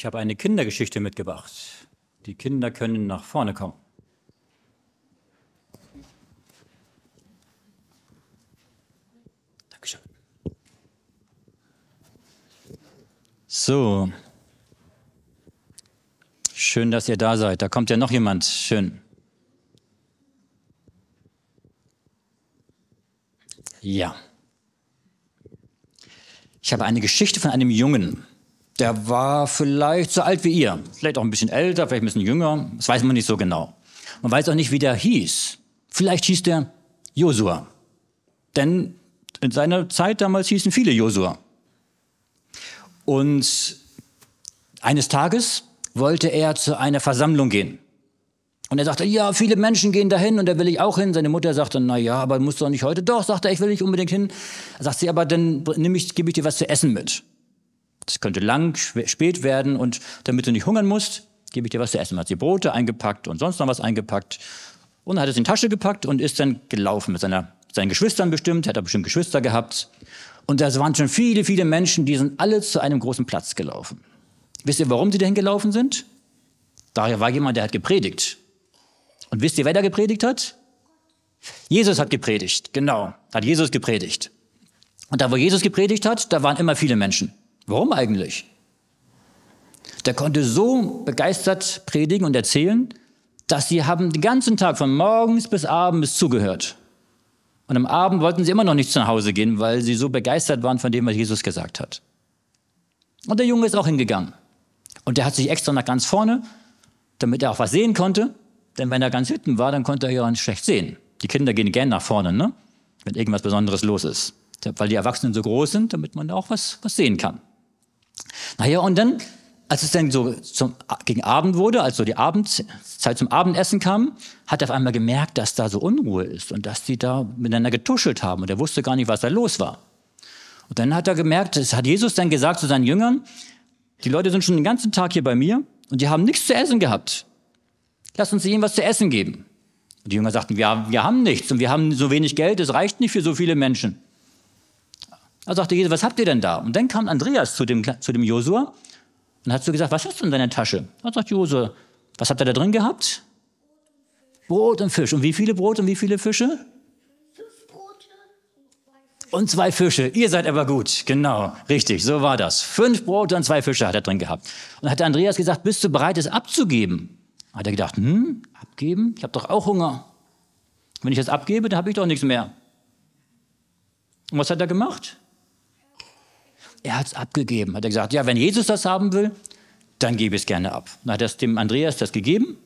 Ich habe eine Kindergeschichte mitgebracht. Die Kinder können nach vorne kommen. Dankeschön. So. Schön, dass ihr da seid. Da kommt ja noch jemand. Schön. Ja. Ich habe eine Geschichte von einem Jungen. Der war vielleicht so alt wie ihr, vielleicht auch ein bisschen älter, vielleicht ein bisschen jünger, das weiß man nicht so genau. Man weiß auch nicht, wie der hieß. Vielleicht hieß der Josua. Denn in seiner Zeit damals hießen viele Josua. Und eines Tages wollte er zu einer Versammlung gehen. Und er sagte, ja, viele Menschen gehen dahin und da will ich auch hin. Seine Mutter sagte, na ja, aber musst du doch nicht heute. Doch, sagte er, ich will nicht unbedingt hin. Sagt sie, aber dann nehme ich, gebe ich dir was zu essen mit. Das könnte lang, spät werden und damit du nicht hungern musst, gebe ich dir was zu essen. Hat sie Brote eingepackt und sonst noch was eingepackt und hat es in die Tasche gepackt und ist dann gelaufen mit seiner, seinen Geschwistern bestimmt, hat er bestimmt Geschwister gehabt. Und da waren schon viele, viele Menschen, die sind alle zu einem großen Platz gelaufen. Wisst ihr, warum sie dahin gelaufen sind? Da war jemand, der hat gepredigt. Und wisst ihr, wer da gepredigt hat? Jesus hat gepredigt, genau, hat Jesus gepredigt. Und da, wo Jesus gepredigt hat, da waren immer viele Menschen. Warum eigentlich? Der konnte so begeistert predigen und erzählen, dass sie haben den ganzen Tag von morgens bis abends zugehört. Und am Abend wollten sie immer noch nicht nach Hause gehen, weil sie so begeistert waren von dem, was Jesus gesagt hat. Und der Junge ist auch hingegangen. Und der hat sich extra nach ganz vorne, damit er auch was sehen konnte. Denn wenn er ganz hinten war, dann konnte er ja nicht schlecht sehen. Die Kinder gehen gern nach vorne, ne? wenn irgendwas Besonderes los ist. Weil die Erwachsenen so groß sind, damit man auch was, was sehen kann. Naja, und dann, als es dann so zum, gegen Abend wurde, als so die Abendzeit zum Abendessen kam, hat er auf einmal gemerkt, dass da so Unruhe ist und dass die da miteinander getuschelt haben und er wusste gar nicht, was da los war. Und dann hat er gemerkt, es hat Jesus dann gesagt zu seinen Jüngern, die Leute sind schon den ganzen Tag hier bei mir und die haben nichts zu essen gehabt. Lass uns ihnen was zu essen geben. Und die Jünger sagten, wir, wir haben nichts und wir haben so wenig Geld, es reicht nicht für so viele Menschen. Da sagte Jesus, was habt ihr denn da? Und dann kam Andreas zu dem, zu dem Josua und hat so gesagt, was hast du in deiner Tasche? Da sagt Josua, was habt ihr da drin gehabt? Brot und Fisch. Und wie viele Brot und wie viele Fische? und zwei Fische. Ihr seid aber gut. Genau, richtig, so war das. Fünf Brote und zwei Fische hat er drin gehabt. Und hat Andreas gesagt, bist du bereit, es abzugeben? Hat er gedacht, hm, abgeben? Ich habe doch auch Hunger. Wenn ich das abgebe, dann habe ich doch nichts mehr. Und was hat er gemacht? er hat es abgegeben. Hat er gesagt, ja, wenn Jesus das haben will, dann gebe ich es gerne ab. Dann hat er dem Andreas das gegeben.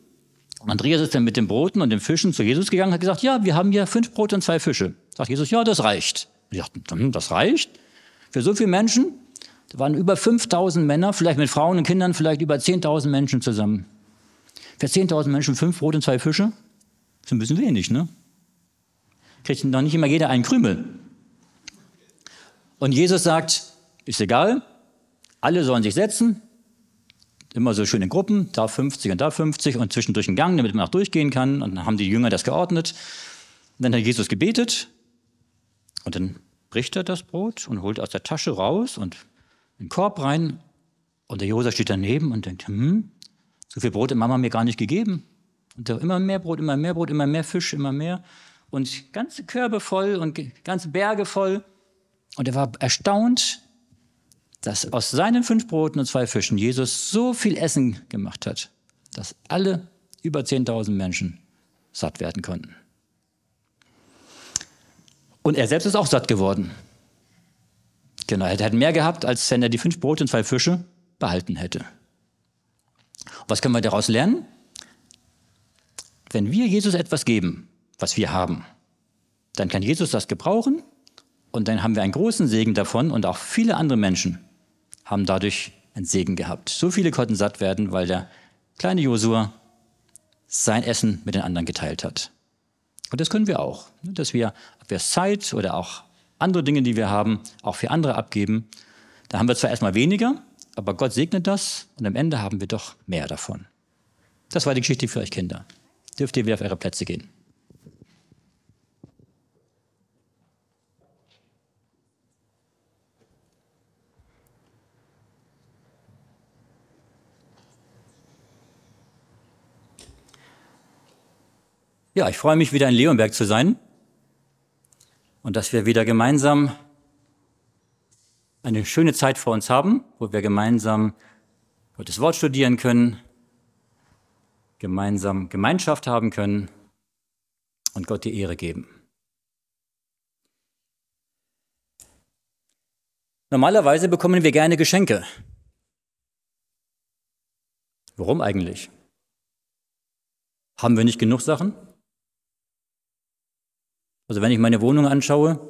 Andreas ist dann mit den Broten und den Fischen zu Jesus gegangen und hat gesagt, ja, wir haben hier fünf Brote und zwei Fische. Sagt Jesus, ja, das reicht. Und die sagten, hm, das reicht? Für so viele Menschen? Da waren über 5000 Männer, vielleicht mit Frauen und Kindern, vielleicht über 10.000 Menschen zusammen. Für 10.000 Menschen fünf Brote und zwei Fische? Das ist ein bisschen wenig, ne? Kriegt noch nicht immer jeder einen Krümel. Und Jesus sagt, ist egal, alle sollen sich setzen, immer so schön in Gruppen, da 50 und da 50 und zwischendurch einen Gang, damit man auch durchgehen kann. Und dann haben die Jünger das geordnet. Und dann hat Jesus gebetet und dann bricht er das Brot und holt aus der Tasche raus und einen Korb rein. Und der Josef steht daneben und denkt, hm, so viel Brot hat Mama mir gar nicht gegeben. Und da immer mehr Brot, immer mehr Brot, immer mehr Fisch, immer mehr. Und ganze Körbe voll und ganze Berge voll. Und er war erstaunt, dass aus seinen fünf Broten und zwei Fischen Jesus so viel Essen gemacht hat, dass alle über 10.000 Menschen satt werden konnten. Und er selbst ist auch satt geworden. Genau, er hätte mehr gehabt, als wenn er die fünf Brote und zwei Fische behalten hätte. was können wir daraus lernen? Wenn wir Jesus etwas geben, was wir haben, dann kann Jesus das gebrauchen und dann haben wir einen großen Segen davon und auch viele andere Menschen haben dadurch einen Segen gehabt. So viele konnten satt werden, weil der kleine Josua sein Essen mit den anderen geteilt hat. Und das können wir auch, ne, dass wir, ob wir Zeit oder auch andere Dinge, die wir haben, auch für andere abgeben. Da haben wir zwar erstmal weniger, aber Gott segnet das und am Ende haben wir doch mehr davon. Das war die Geschichte für euch Kinder. Dürft ihr wieder auf eure Plätze gehen. Ja, ich freue mich wieder in Leonberg zu sein und dass wir wieder gemeinsam eine schöne Zeit vor uns haben, wo wir gemeinsam Gottes Wort studieren können, gemeinsam Gemeinschaft haben können und Gott die Ehre geben. Normalerweise bekommen wir gerne Geschenke. Warum eigentlich? Haben wir nicht genug Sachen? Also wenn ich meine Wohnung anschaue,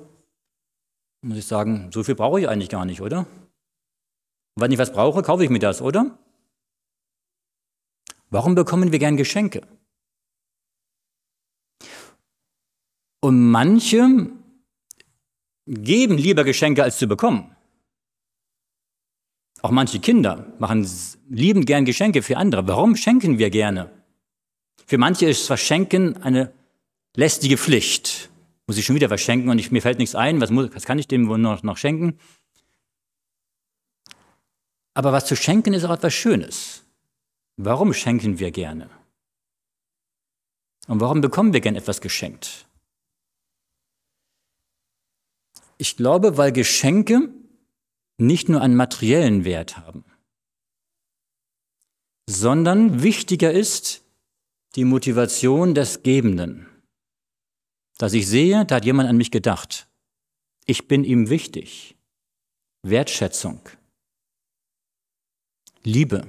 muss ich sagen, so viel brauche ich eigentlich gar nicht, oder? Und wenn ich was brauche, kaufe ich mir das, oder? Warum bekommen wir gern Geschenke? Und manche geben lieber Geschenke, als zu bekommen. Auch manche Kinder machen liebend gern Geschenke für andere. Warum schenken wir gerne? Für manche ist Verschenken eine lästige Pflicht muss ich schon wieder was schenken und ich, mir fällt nichts ein, was, muss, was kann ich dem wohl noch, noch schenken? Aber was zu schenken ist auch etwas Schönes. Warum schenken wir gerne? Und warum bekommen wir gern etwas geschenkt? Ich glaube, weil Geschenke nicht nur einen materiellen Wert haben, sondern wichtiger ist die Motivation des Gebenden dass ich sehe, da hat jemand an mich gedacht. Ich bin ihm wichtig. Wertschätzung. Liebe.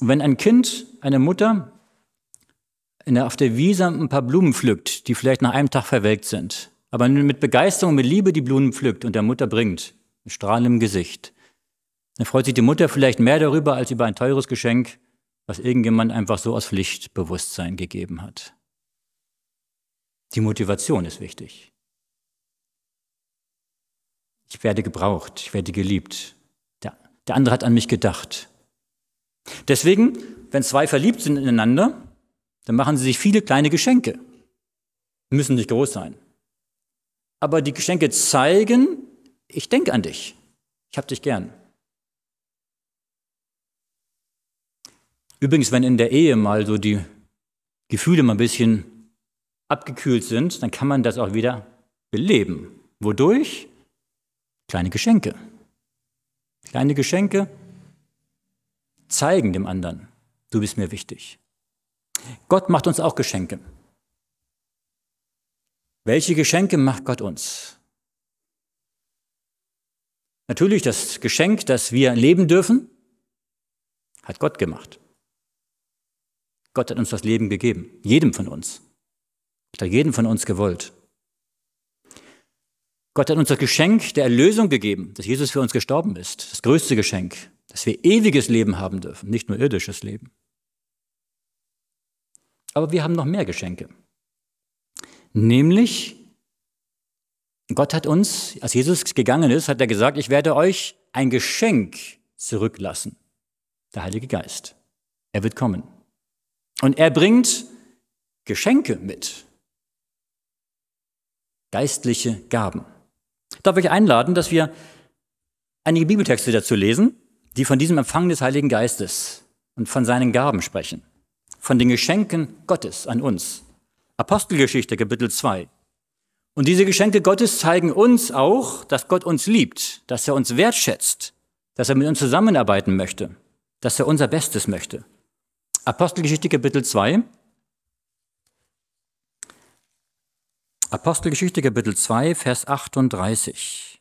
Und wenn ein Kind, eine Mutter der, auf der Wiese ein paar Blumen pflückt, die vielleicht nach einem Tag verwelkt sind, aber mit Begeisterung, mit Liebe die Blumen pflückt und der Mutter bringt, mit strahlendem Gesicht, dann freut sich die Mutter vielleicht mehr darüber als über ein teures Geschenk, was irgendjemand einfach so aus Pflichtbewusstsein gegeben hat. Die Motivation ist wichtig. Ich werde gebraucht, ich werde geliebt. Der, der andere hat an mich gedacht. Deswegen, wenn zwei verliebt sind ineinander, dann machen sie sich viele kleine Geschenke. Müssen nicht groß sein. Aber die Geschenke zeigen, ich denke an dich. Ich habe dich gern. Übrigens, wenn in der Ehe mal so die Gefühle mal ein bisschen abgekühlt sind, dann kann man das auch wieder beleben. Wodurch? Kleine Geschenke. Kleine Geschenke zeigen dem anderen, du bist mir wichtig. Gott macht uns auch Geschenke. Welche Geschenke macht Gott uns? Natürlich das Geschenk, dass wir leben dürfen, hat Gott gemacht. Gott hat uns das Leben gegeben, jedem von uns. Gott hat jeden von uns gewollt. Gott hat uns das Geschenk der Erlösung gegeben, dass Jesus für uns gestorben ist. Das größte Geschenk, dass wir ewiges Leben haben dürfen, nicht nur irdisches Leben. Aber wir haben noch mehr Geschenke. Nämlich, Gott hat uns, als Jesus gegangen ist, hat er gesagt, ich werde euch ein Geschenk zurücklassen. Der Heilige Geist. Er wird kommen. Und er bringt Geschenke mit, geistliche Gaben. Ich darf euch einladen, dass wir einige Bibeltexte dazu lesen, die von diesem Empfang des Heiligen Geistes und von seinen Gaben sprechen, von den Geschenken Gottes an uns. Apostelgeschichte Kapitel 2. Und diese Geschenke Gottes zeigen uns auch, dass Gott uns liebt, dass er uns wertschätzt, dass er mit uns zusammenarbeiten möchte, dass er unser Bestes möchte. Apostelgeschichte Kapitel 2. Apostelgeschichte Kapitel 2, Vers 38.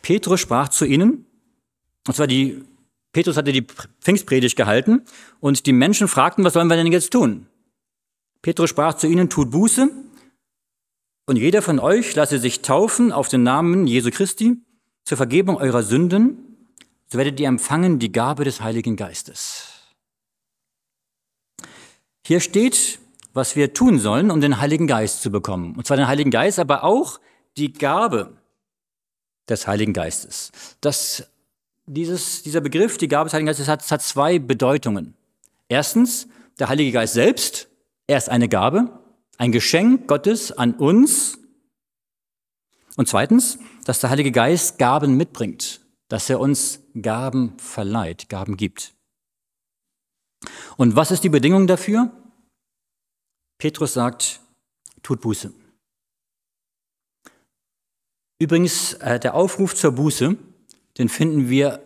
Petrus sprach zu ihnen, und zwar die, Petrus hatte die Pfingstpredigt gehalten, und die Menschen fragten, was sollen wir denn jetzt tun? Petrus sprach zu ihnen, tut Buße, und jeder von euch lasse sich taufen auf den Namen Jesu Christi zur Vergebung eurer Sünden, so werdet ihr empfangen die Gabe des Heiligen Geistes. Hier steht, was wir tun sollen, um den Heiligen Geist zu bekommen. Und zwar den Heiligen Geist, aber auch die Gabe des Heiligen Geistes. Das, dieses, dieser Begriff, die Gabe des Heiligen Geistes, hat, hat zwei Bedeutungen. Erstens, der Heilige Geist selbst, er ist eine Gabe, ein Geschenk Gottes an uns. Und zweitens, dass der Heilige Geist Gaben mitbringt, dass er uns Gaben verleiht, Gaben gibt. Und was ist die Bedingung dafür? Petrus sagt, tut Buße. Übrigens, äh, der Aufruf zur Buße, den finden wir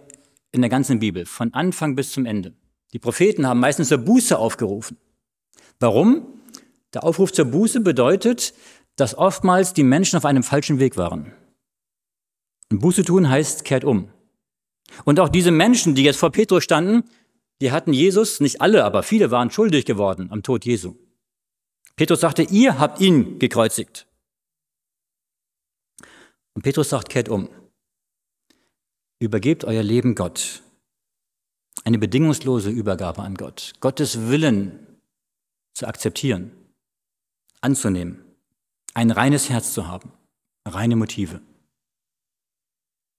in der ganzen Bibel, von Anfang bis zum Ende. Die Propheten haben meistens zur Buße aufgerufen. Warum? Der Aufruf zur Buße bedeutet, dass oftmals die Menschen auf einem falschen Weg waren. Und Buße tun heißt, kehrt um. Und auch diese Menschen, die jetzt vor Petrus standen, die hatten Jesus, nicht alle, aber viele waren schuldig geworden am Tod Jesu. Petrus sagte, ihr habt ihn gekreuzigt. Und Petrus sagt, kehrt um. Übergebt euer Leben Gott. Eine bedingungslose Übergabe an Gott. Gottes Willen zu akzeptieren, anzunehmen, ein reines Herz zu haben, reine Motive.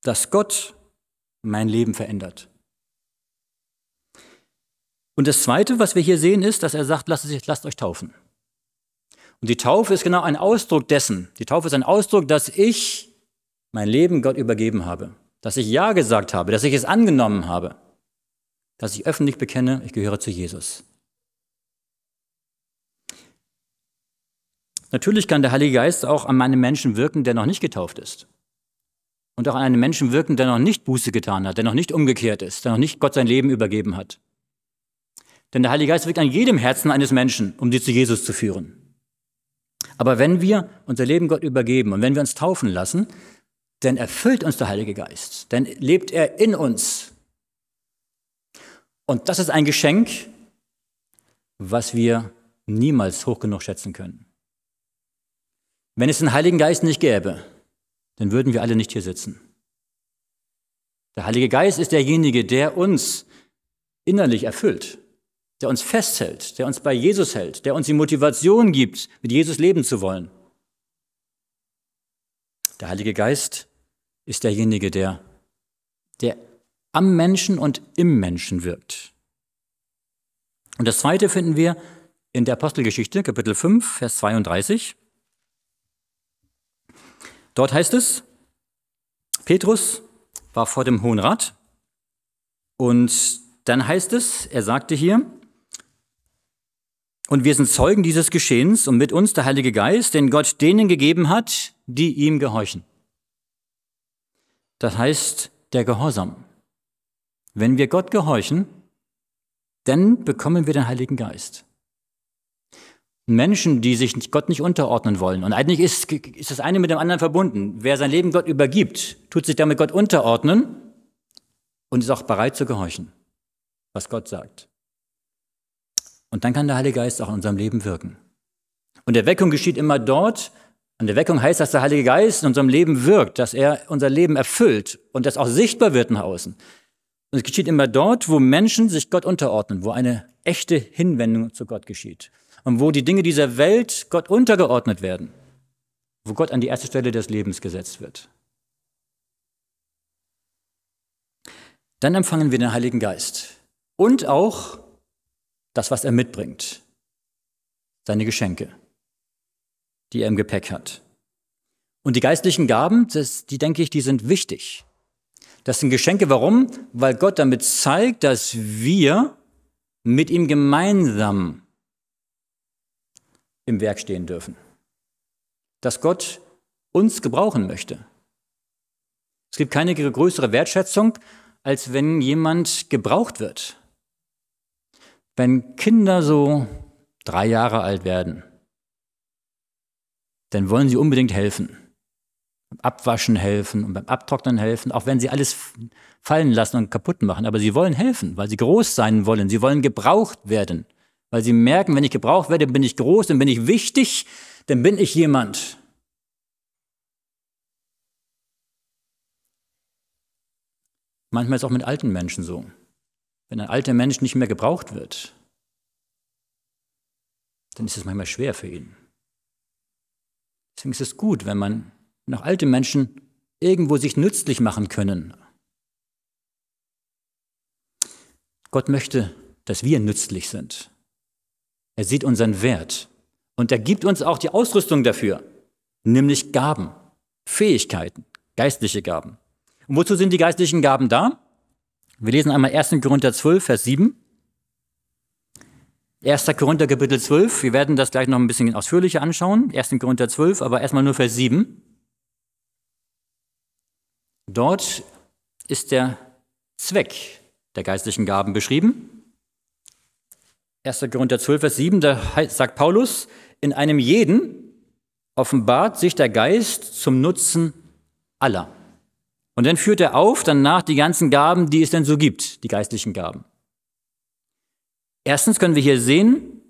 Dass Gott mein Leben verändert. Und das Zweite, was wir hier sehen, ist, dass er sagt, lasst, lasst euch taufen. Und die Taufe ist genau ein Ausdruck dessen. Die Taufe ist ein Ausdruck, dass ich mein Leben Gott übergeben habe, dass ich Ja gesagt habe, dass ich es angenommen habe, dass ich öffentlich bekenne, ich gehöre zu Jesus. Natürlich kann der Heilige Geist auch an meinem Menschen wirken, der noch nicht getauft ist und auch an einen Menschen wirken, der noch nicht Buße getan hat, der noch nicht umgekehrt ist, der noch nicht Gott sein Leben übergeben hat. Denn der Heilige Geist wirkt an jedem Herzen eines Menschen, um sie zu Jesus zu führen. Aber wenn wir unser Leben Gott übergeben und wenn wir uns taufen lassen, dann erfüllt uns der Heilige Geist, dann lebt er in uns. Und das ist ein Geschenk, was wir niemals hoch genug schätzen können. Wenn es den Heiligen Geist nicht gäbe, dann würden wir alle nicht hier sitzen. Der Heilige Geist ist derjenige, der uns innerlich erfüllt, der uns festhält, der uns bei Jesus hält, der uns die Motivation gibt, mit Jesus leben zu wollen. Der Heilige Geist ist derjenige, der, der am Menschen und im Menschen wirkt. Und das Zweite finden wir in der Apostelgeschichte, Kapitel 5, Vers 32. Dort heißt es, Petrus war vor dem Hohen Rat und dann heißt es, er sagte hier, und wir sind Zeugen dieses Geschehens und mit uns der Heilige Geist, den Gott denen gegeben hat, die ihm gehorchen. Das heißt der Gehorsam. Wenn wir Gott gehorchen, dann bekommen wir den Heiligen Geist. Menschen, die sich Gott nicht unterordnen wollen. Und eigentlich ist, ist das eine mit dem anderen verbunden. Wer sein Leben Gott übergibt, tut sich damit Gott unterordnen und ist auch bereit zu gehorchen, was Gott sagt. Und dann kann der Heilige Geist auch in unserem Leben wirken. Und der Weckung geschieht immer dort. Und der Weckung heißt, dass der Heilige Geist in unserem Leben wirkt, dass er unser Leben erfüllt und das auch sichtbar wird nach außen. Und es geschieht immer dort, wo Menschen sich Gott unterordnen, wo eine echte Hinwendung zu Gott geschieht und wo die Dinge dieser Welt Gott untergeordnet werden, wo Gott an die erste Stelle des Lebens gesetzt wird. Dann empfangen wir den Heiligen Geist und auch das, was er mitbringt, seine Geschenke, die er im Gepäck hat. Und die geistlichen Gaben, das, die denke ich, die sind wichtig. Das sind Geschenke. Warum? Weil Gott damit zeigt, dass wir mit ihm gemeinsam im Werk stehen dürfen. Dass Gott uns gebrauchen möchte. Es gibt keine größere Wertschätzung, als wenn jemand gebraucht wird. Wenn Kinder so drei Jahre alt werden, dann wollen sie unbedingt helfen. Beim Abwaschen helfen und beim Abtrocknen helfen, auch wenn sie alles fallen lassen und kaputt machen. Aber sie wollen helfen, weil sie groß sein wollen. Sie wollen gebraucht werden. Weil sie merken, wenn ich gebraucht werde, bin ich groß, dann bin ich wichtig, dann bin ich jemand. Manchmal ist es auch mit alten Menschen so. Wenn ein alter Mensch nicht mehr gebraucht wird, dann ist es manchmal schwer für ihn. Deswegen ist es gut, wenn man noch alte Menschen irgendwo sich nützlich machen können. Gott möchte, dass wir nützlich sind. Er sieht unseren Wert und er gibt uns auch die Ausrüstung dafür, nämlich Gaben, Fähigkeiten, geistliche Gaben. Und wozu sind die geistlichen Gaben da? Wir lesen einmal 1. Korinther 12, Vers 7. 1. Korinther Kapitel 12, wir werden das gleich noch ein bisschen ausführlicher anschauen. 1. Korinther 12, aber erstmal nur Vers 7. Dort ist der Zweck der geistlichen Gaben beschrieben. 1. Korinther 12, Vers 7, da sagt Paulus, in einem jeden offenbart sich der Geist zum Nutzen aller. Und dann führt er auf danach die ganzen Gaben, die es denn so gibt, die geistlichen Gaben. Erstens können wir hier sehen,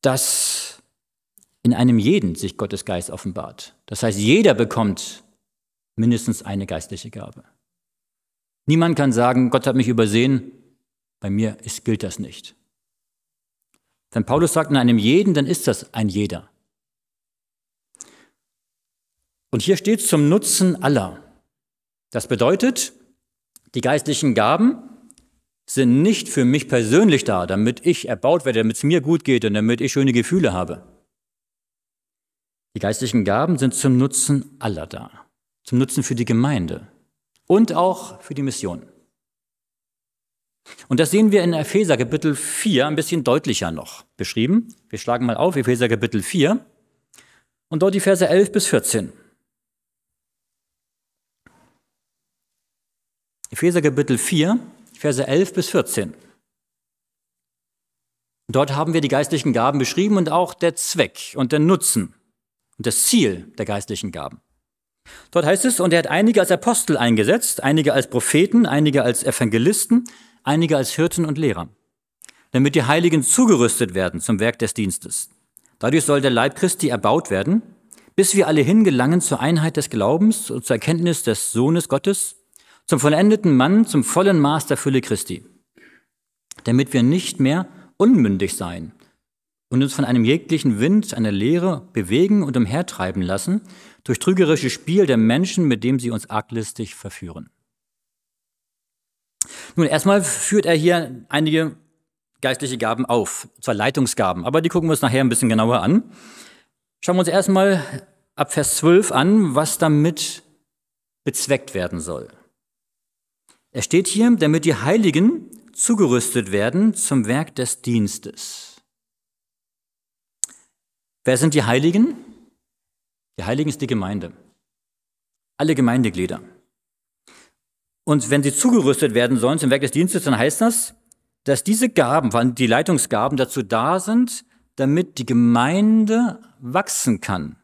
dass in einem jeden sich Gottes Geist offenbart. Das heißt, jeder bekommt mindestens eine geistliche Gabe. Niemand kann sagen, Gott hat mich übersehen, bei mir ist, gilt das nicht. Wenn Paulus sagt in einem jeden, dann ist das ein jeder. Und hier steht zum Nutzen aller. Das bedeutet, die geistlichen Gaben sind nicht für mich persönlich da, damit ich erbaut werde, damit es mir gut geht und damit ich schöne Gefühle habe. Die geistlichen Gaben sind zum Nutzen aller da, zum Nutzen für die Gemeinde und auch für die Mission. Und das sehen wir in Epheser Kapitel 4 ein bisschen deutlicher noch beschrieben. Wir schlagen mal auf Epheser Kapitel 4 und dort die Verse 11 bis 14. Epheser Kapitel 4, Verse 11 bis 14. Dort haben wir die geistlichen Gaben beschrieben und auch der Zweck und der Nutzen und das Ziel der geistlichen Gaben. Dort heißt es, und er hat einige als Apostel eingesetzt, einige als Propheten, einige als Evangelisten, einige als Hirten und Lehrer, damit die Heiligen zugerüstet werden zum Werk des Dienstes. Dadurch soll der Leib Christi erbaut werden, bis wir alle hingelangen zur Einheit des Glaubens und zur Erkenntnis des Sohnes Gottes, zum vollendeten Mann, zum vollen Maß der Fülle Christi, damit wir nicht mehr unmündig sein und uns von einem jeglichen Wind, einer Lehre bewegen und umhertreiben lassen, durch trügerisches Spiel der Menschen, mit dem sie uns arglistig verführen. Nun, erstmal führt er hier einige geistliche Gaben auf, zwar Leitungsgaben, aber die gucken wir uns nachher ein bisschen genauer an. Schauen wir uns erstmal ab Vers 12 an, was damit bezweckt werden soll. Er steht hier, damit die Heiligen zugerüstet werden zum Werk des Dienstes. Wer sind die Heiligen? Die Heiligen ist die Gemeinde. Alle Gemeindeglieder. Und wenn sie zugerüstet werden sollen zum Werk des Dienstes, dann heißt das, dass diese Gaben, vor allem die Leitungsgaben, dazu da sind, damit die Gemeinde wachsen kann.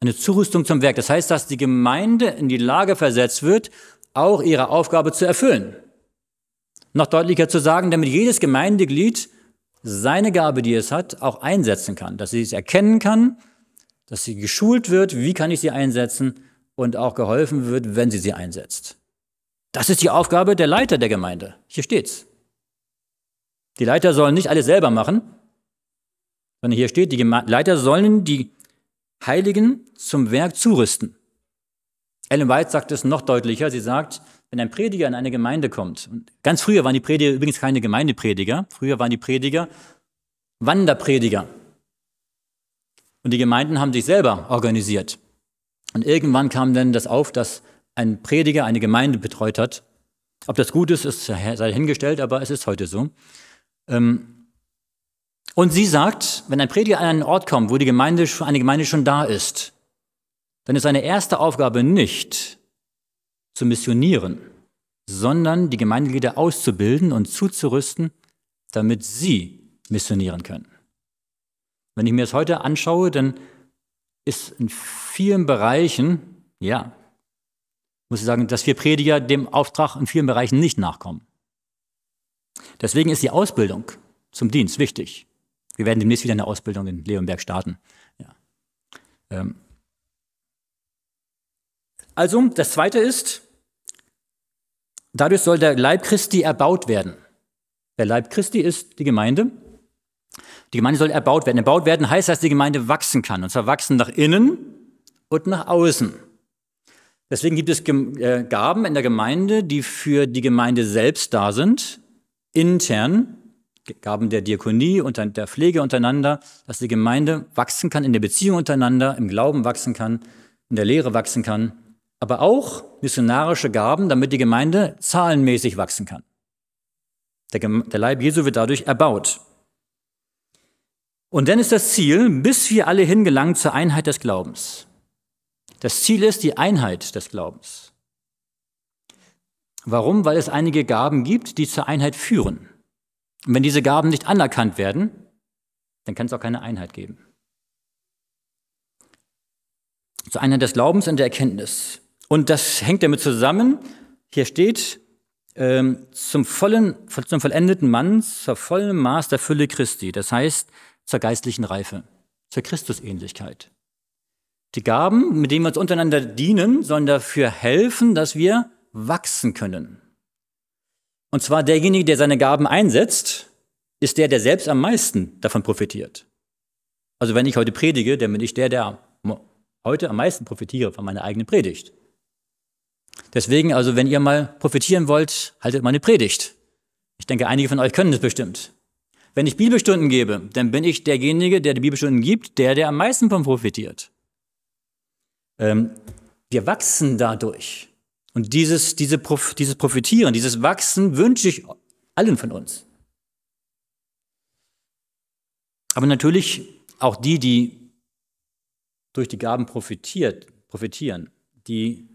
Eine Zurüstung zum Werk. Das heißt, dass die Gemeinde in die Lage versetzt wird, auch ihre Aufgabe zu erfüllen. Noch deutlicher zu sagen, damit jedes Gemeindeglied seine Gabe, die es hat, auch einsetzen kann. Dass sie es erkennen kann, dass sie geschult wird, wie kann ich sie einsetzen und auch geholfen wird, wenn sie sie einsetzt. Das ist die Aufgabe der Leiter der Gemeinde. Hier steht's. Die Leiter sollen nicht alles selber machen, sondern hier steht, die Geme Leiter sollen die Heiligen zum Werk zurüsten. Ellen White sagt es noch deutlicher. Sie sagt, wenn ein Prediger in eine Gemeinde kommt, und ganz früher waren die Prediger übrigens keine Gemeindeprediger, früher waren die Prediger Wanderprediger. Und die Gemeinden haben sich selber organisiert. Und irgendwann kam dann das auf, dass ein Prediger eine Gemeinde betreut hat. Ob das gut ist, ist sei hingestellt, aber es ist heute so. Ähm, und sie sagt, wenn ein Prediger an einen Ort kommt, wo die Gemeinde, eine Gemeinde schon da ist, dann ist seine erste Aufgabe nicht zu missionieren, sondern die Gemeindeglieder auszubilden und zuzurüsten, damit sie missionieren können. Wenn ich mir das heute anschaue, dann ist in vielen Bereichen, ja, muss ich sagen, dass wir Prediger dem Auftrag in vielen Bereichen nicht nachkommen. Deswegen ist die Ausbildung zum Dienst wichtig. Wir werden demnächst wieder eine Ausbildung in Leonberg starten. Ja. Ähm. Also, das zweite ist, dadurch soll der Leib Christi erbaut werden. Der Leib Christi ist die Gemeinde. Die Gemeinde soll erbaut werden. Erbaut werden heißt, dass die Gemeinde wachsen kann. Und zwar wachsen nach innen und nach außen. Deswegen gibt es äh, Gaben in der Gemeinde, die für die Gemeinde selbst da sind, intern, Gaben der Diakonie und der Pflege untereinander, dass die Gemeinde wachsen kann, in der Beziehung untereinander, im Glauben wachsen kann, in der Lehre wachsen kann, aber auch missionarische Gaben, damit die Gemeinde zahlenmäßig wachsen kann. Der, der Leib Jesu wird dadurch erbaut. Und dann ist das Ziel, bis wir alle hingelangen zur Einheit des Glaubens. Das Ziel ist die Einheit des Glaubens. Warum? Weil es einige Gaben gibt, die zur Einheit führen. Und wenn diese Gaben nicht anerkannt werden, dann kann es auch keine Einheit geben. Zur Einheit des Glaubens und der Erkenntnis. Und das hängt damit zusammen, hier steht, ähm, zum, vollen, zum vollendeten Mann, zur vollen Maß der Fülle Christi, das heißt zur geistlichen Reife, zur Christusähnlichkeit. Die Gaben, mit denen wir uns untereinander dienen, sollen dafür helfen, dass wir wachsen können. Und zwar derjenige, der seine Gaben einsetzt, ist der, der selbst am meisten davon profitiert. Also wenn ich heute predige, dann bin ich der, der heute am meisten profitiere von meiner eigenen Predigt. Deswegen also, wenn ihr mal profitieren wollt, haltet meine Predigt. Ich denke, einige von euch können das bestimmt. Wenn ich Bibelstunden gebe, dann bin ich derjenige, der die Bibelstunden gibt, der, der am meisten davon profitiert. Ähm, wir wachsen dadurch. Und dieses, diese, dieses Profitieren, dieses Wachsen wünsche ich allen von uns. Aber natürlich auch die, die durch die Gaben profitiert, profitieren, die,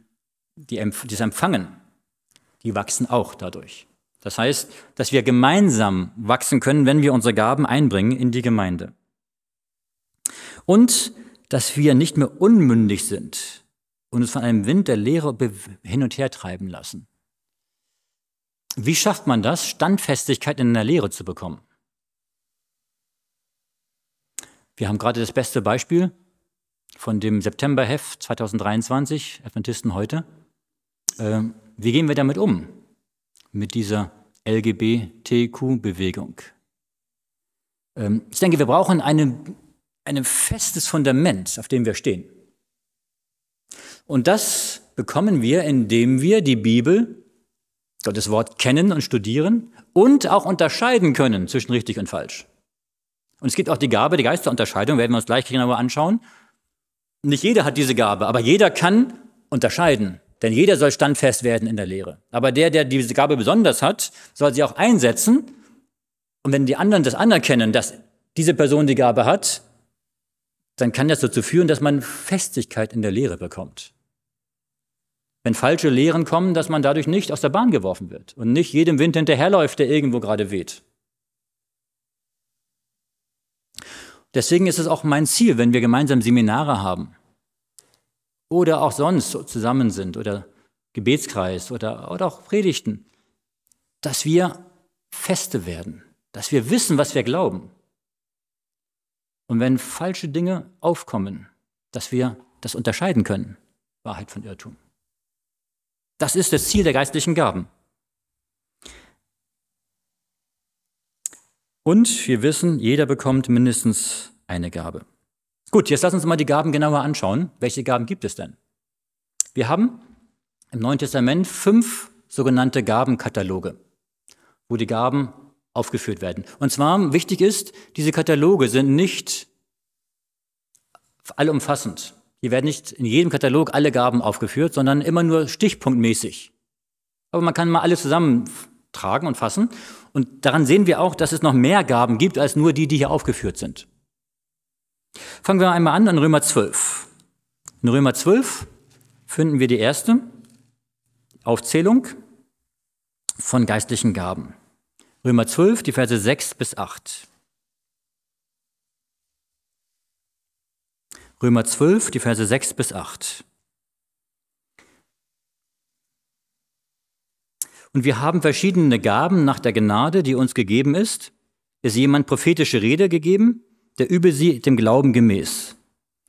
die das empfangen, die wachsen auch dadurch. Das heißt, dass wir gemeinsam wachsen können, wenn wir unsere Gaben einbringen in die Gemeinde. Und dass wir nicht mehr unmündig sind und uns von einem Wind der Lehre hin und her treiben lassen. Wie schafft man das, Standfestigkeit in der Lehre zu bekommen? Wir haben gerade das beste Beispiel von dem Septemberheft 2023, Adventisten heute. Äh, wie gehen wir damit um, mit dieser LGBTQ-Bewegung? Ähm, ich denke, wir brauchen eine einem festes Fundament, auf dem wir stehen. Und das bekommen wir, indem wir die Bibel, Gottes Wort kennen und studieren und auch unterscheiden können zwischen richtig und falsch. Und es gibt auch die Gabe, die Geisterunterscheidung, werden wir uns gleich genauer anschauen. Nicht jeder hat diese Gabe, aber jeder kann unterscheiden. Denn jeder soll standfest werden in der Lehre. Aber der, der diese Gabe besonders hat, soll sie auch einsetzen. Und wenn die anderen das anerkennen, dass diese Person die Gabe hat, dann kann das dazu führen, dass man Festigkeit in der Lehre bekommt. Wenn falsche Lehren kommen, dass man dadurch nicht aus der Bahn geworfen wird und nicht jedem Wind hinterherläuft, der irgendwo gerade weht. Deswegen ist es auch mein Ziel, wenn wir gemeinsam Seminare haben oder auch sonst zusammen sind oder Gebetskreis oder, oder auch Predigten, dass wir feste werden, dass wir wissen, was wir glauben, und wenn falsche Dinge aufkommen, dass wir das unterscheiden können, Wahrheit von Irrtum. Das ist das Ziel der geistlichen Gaben. Und wir wissen, jeder bekommt mindestens eine Gabe. Gut, jetzt lass uns mal die Gaben genauer anschauen. Welche Gaben gibt es denn? Wir haben im Neuen Testament fünf sogenannte Gabenkataloge, wo die Gaben aufgeführt werden. Und zwar wichtig ist, diese Kataloge sind nicht allumfassend. Hier werden nicht in jedem Katalog alle Gaben aufgeführt, sondern immer nur stichpunktmäßig. Aber man kann mal alles zusammentragen und fassen. Und daran sehen wir auch, dass es noch mehr Gaben gibt als nur die, die hier aufgeführt sind. Fangen wir einmal an an Römer 12. In Römer 12 finden wir die erste Aufzählung von geistlichen Gaben. Römer 12, die Verse 6 bis 8. Römer 12, die Verse 6 bis 8. Und wir haben verschiedene Gaben nach der Gnade, die uns gegeben ist. Ist jemand prophetische Rede gegeben, der übe sie dem Glauben gemäß.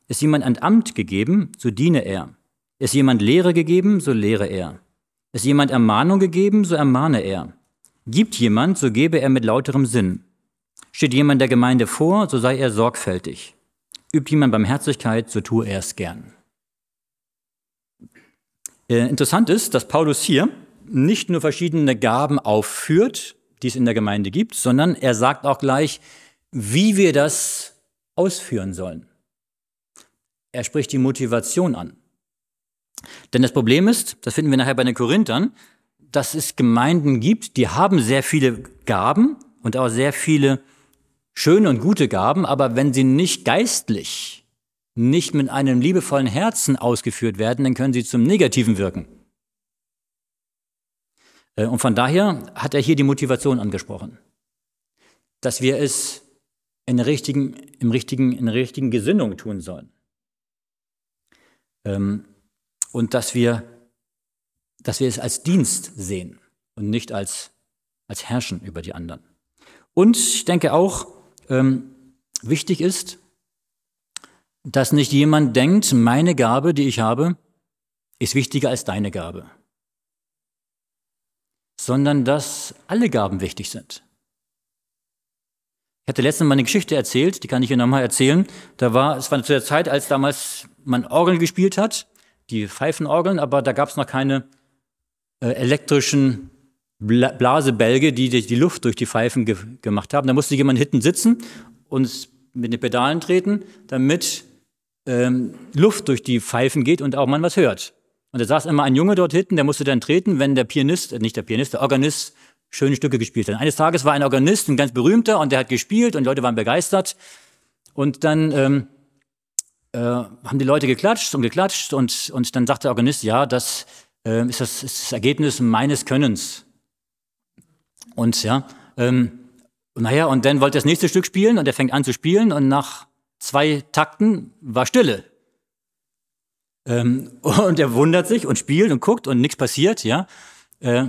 Ist jemand ein Amt gegeben, so diene er. Ist jemand Lehre gegeben, so lehre er. Ist jemand Ermahnung gegeben, so ermahne er. Gibt jemand, so gebe er mit lauterem Sinn. Steht jemand der Gemeinde vor, so sei er sorgfältig. Übt jemand Barmherzigkeit, so tue er es gern. Äh, interessant ist, dass Paulus hier nicht nur verschiedene Gaben aufführt, die es in der Gemeinde gibt, sondern er sagt auch gleich, wie wir das ausführen sollen. Er spricht die Motivation an. Denn das Problem ist, das finden wir nachher bei den Korinthern, dass es Gemeinden gibt, die haben sehr viele Gaben und auch sehr viele schöne und gute Gaben, aber wenn sie nicht geistlich, nicht mit einem liebevollen Herzen ausgeführt werden, dann können sie zum Negativen wirken. Äh, und von daher hat er hier die Motivation angesprochen, dass wir es in der richtigen, im richtigen, in der richtigen Gesinnung tun sollen. Ähm, und dass wir dass wir es als Dienst sehen und nicht als, als Herrschen über die anderen. Und ich denke auch, ähm, wichtig ist, dass nicht jemand denkt, meine Gabe, die ich habe, ist wichtiger als deine Gabe, sondern dass alle Gaben wichtig sind. Ich hatte letztens mal eine Geschichte erzählt, die kann ich hier nochmal erzählen. Da war, es war zu der Zeit, als damals man Orgeln gespielt hat, die Pfeifenorgeln, aber da gab es noch keine äh, elektrischen Bla Blasebälge, die die Luft durch die Pfeifen ge gemacht haben. Da musste jemand hinten sitzen und mit den Pedalen treten, damit ähm, Luft durch die Pfeifen geht und auch man was hört. Und da saß immer ein Junge dort hinten, der musste dann treten, wenn der Pianist, äh, nicht der Pianist, der Organist schöne Stücke gespielt hat. Eines Tages war ein Organist, ein ganz berühmter, und der hat gespielt und die Leute waren begeistert. Und dann ähm, äh, haben die Leute geklatscht und geklatscht und, und dann sagt der Organist, ja, das äh, ist, das, ist das Ergebnis meines Könnens. Und ja, ähm, naja, und dann wollte er das nächste Stück spielen und er fängt an zu spielen und nach zwei Takten war Stille. Ähm, und er wundert sich und spielt und guckt und nichts passiert, ja. Äh,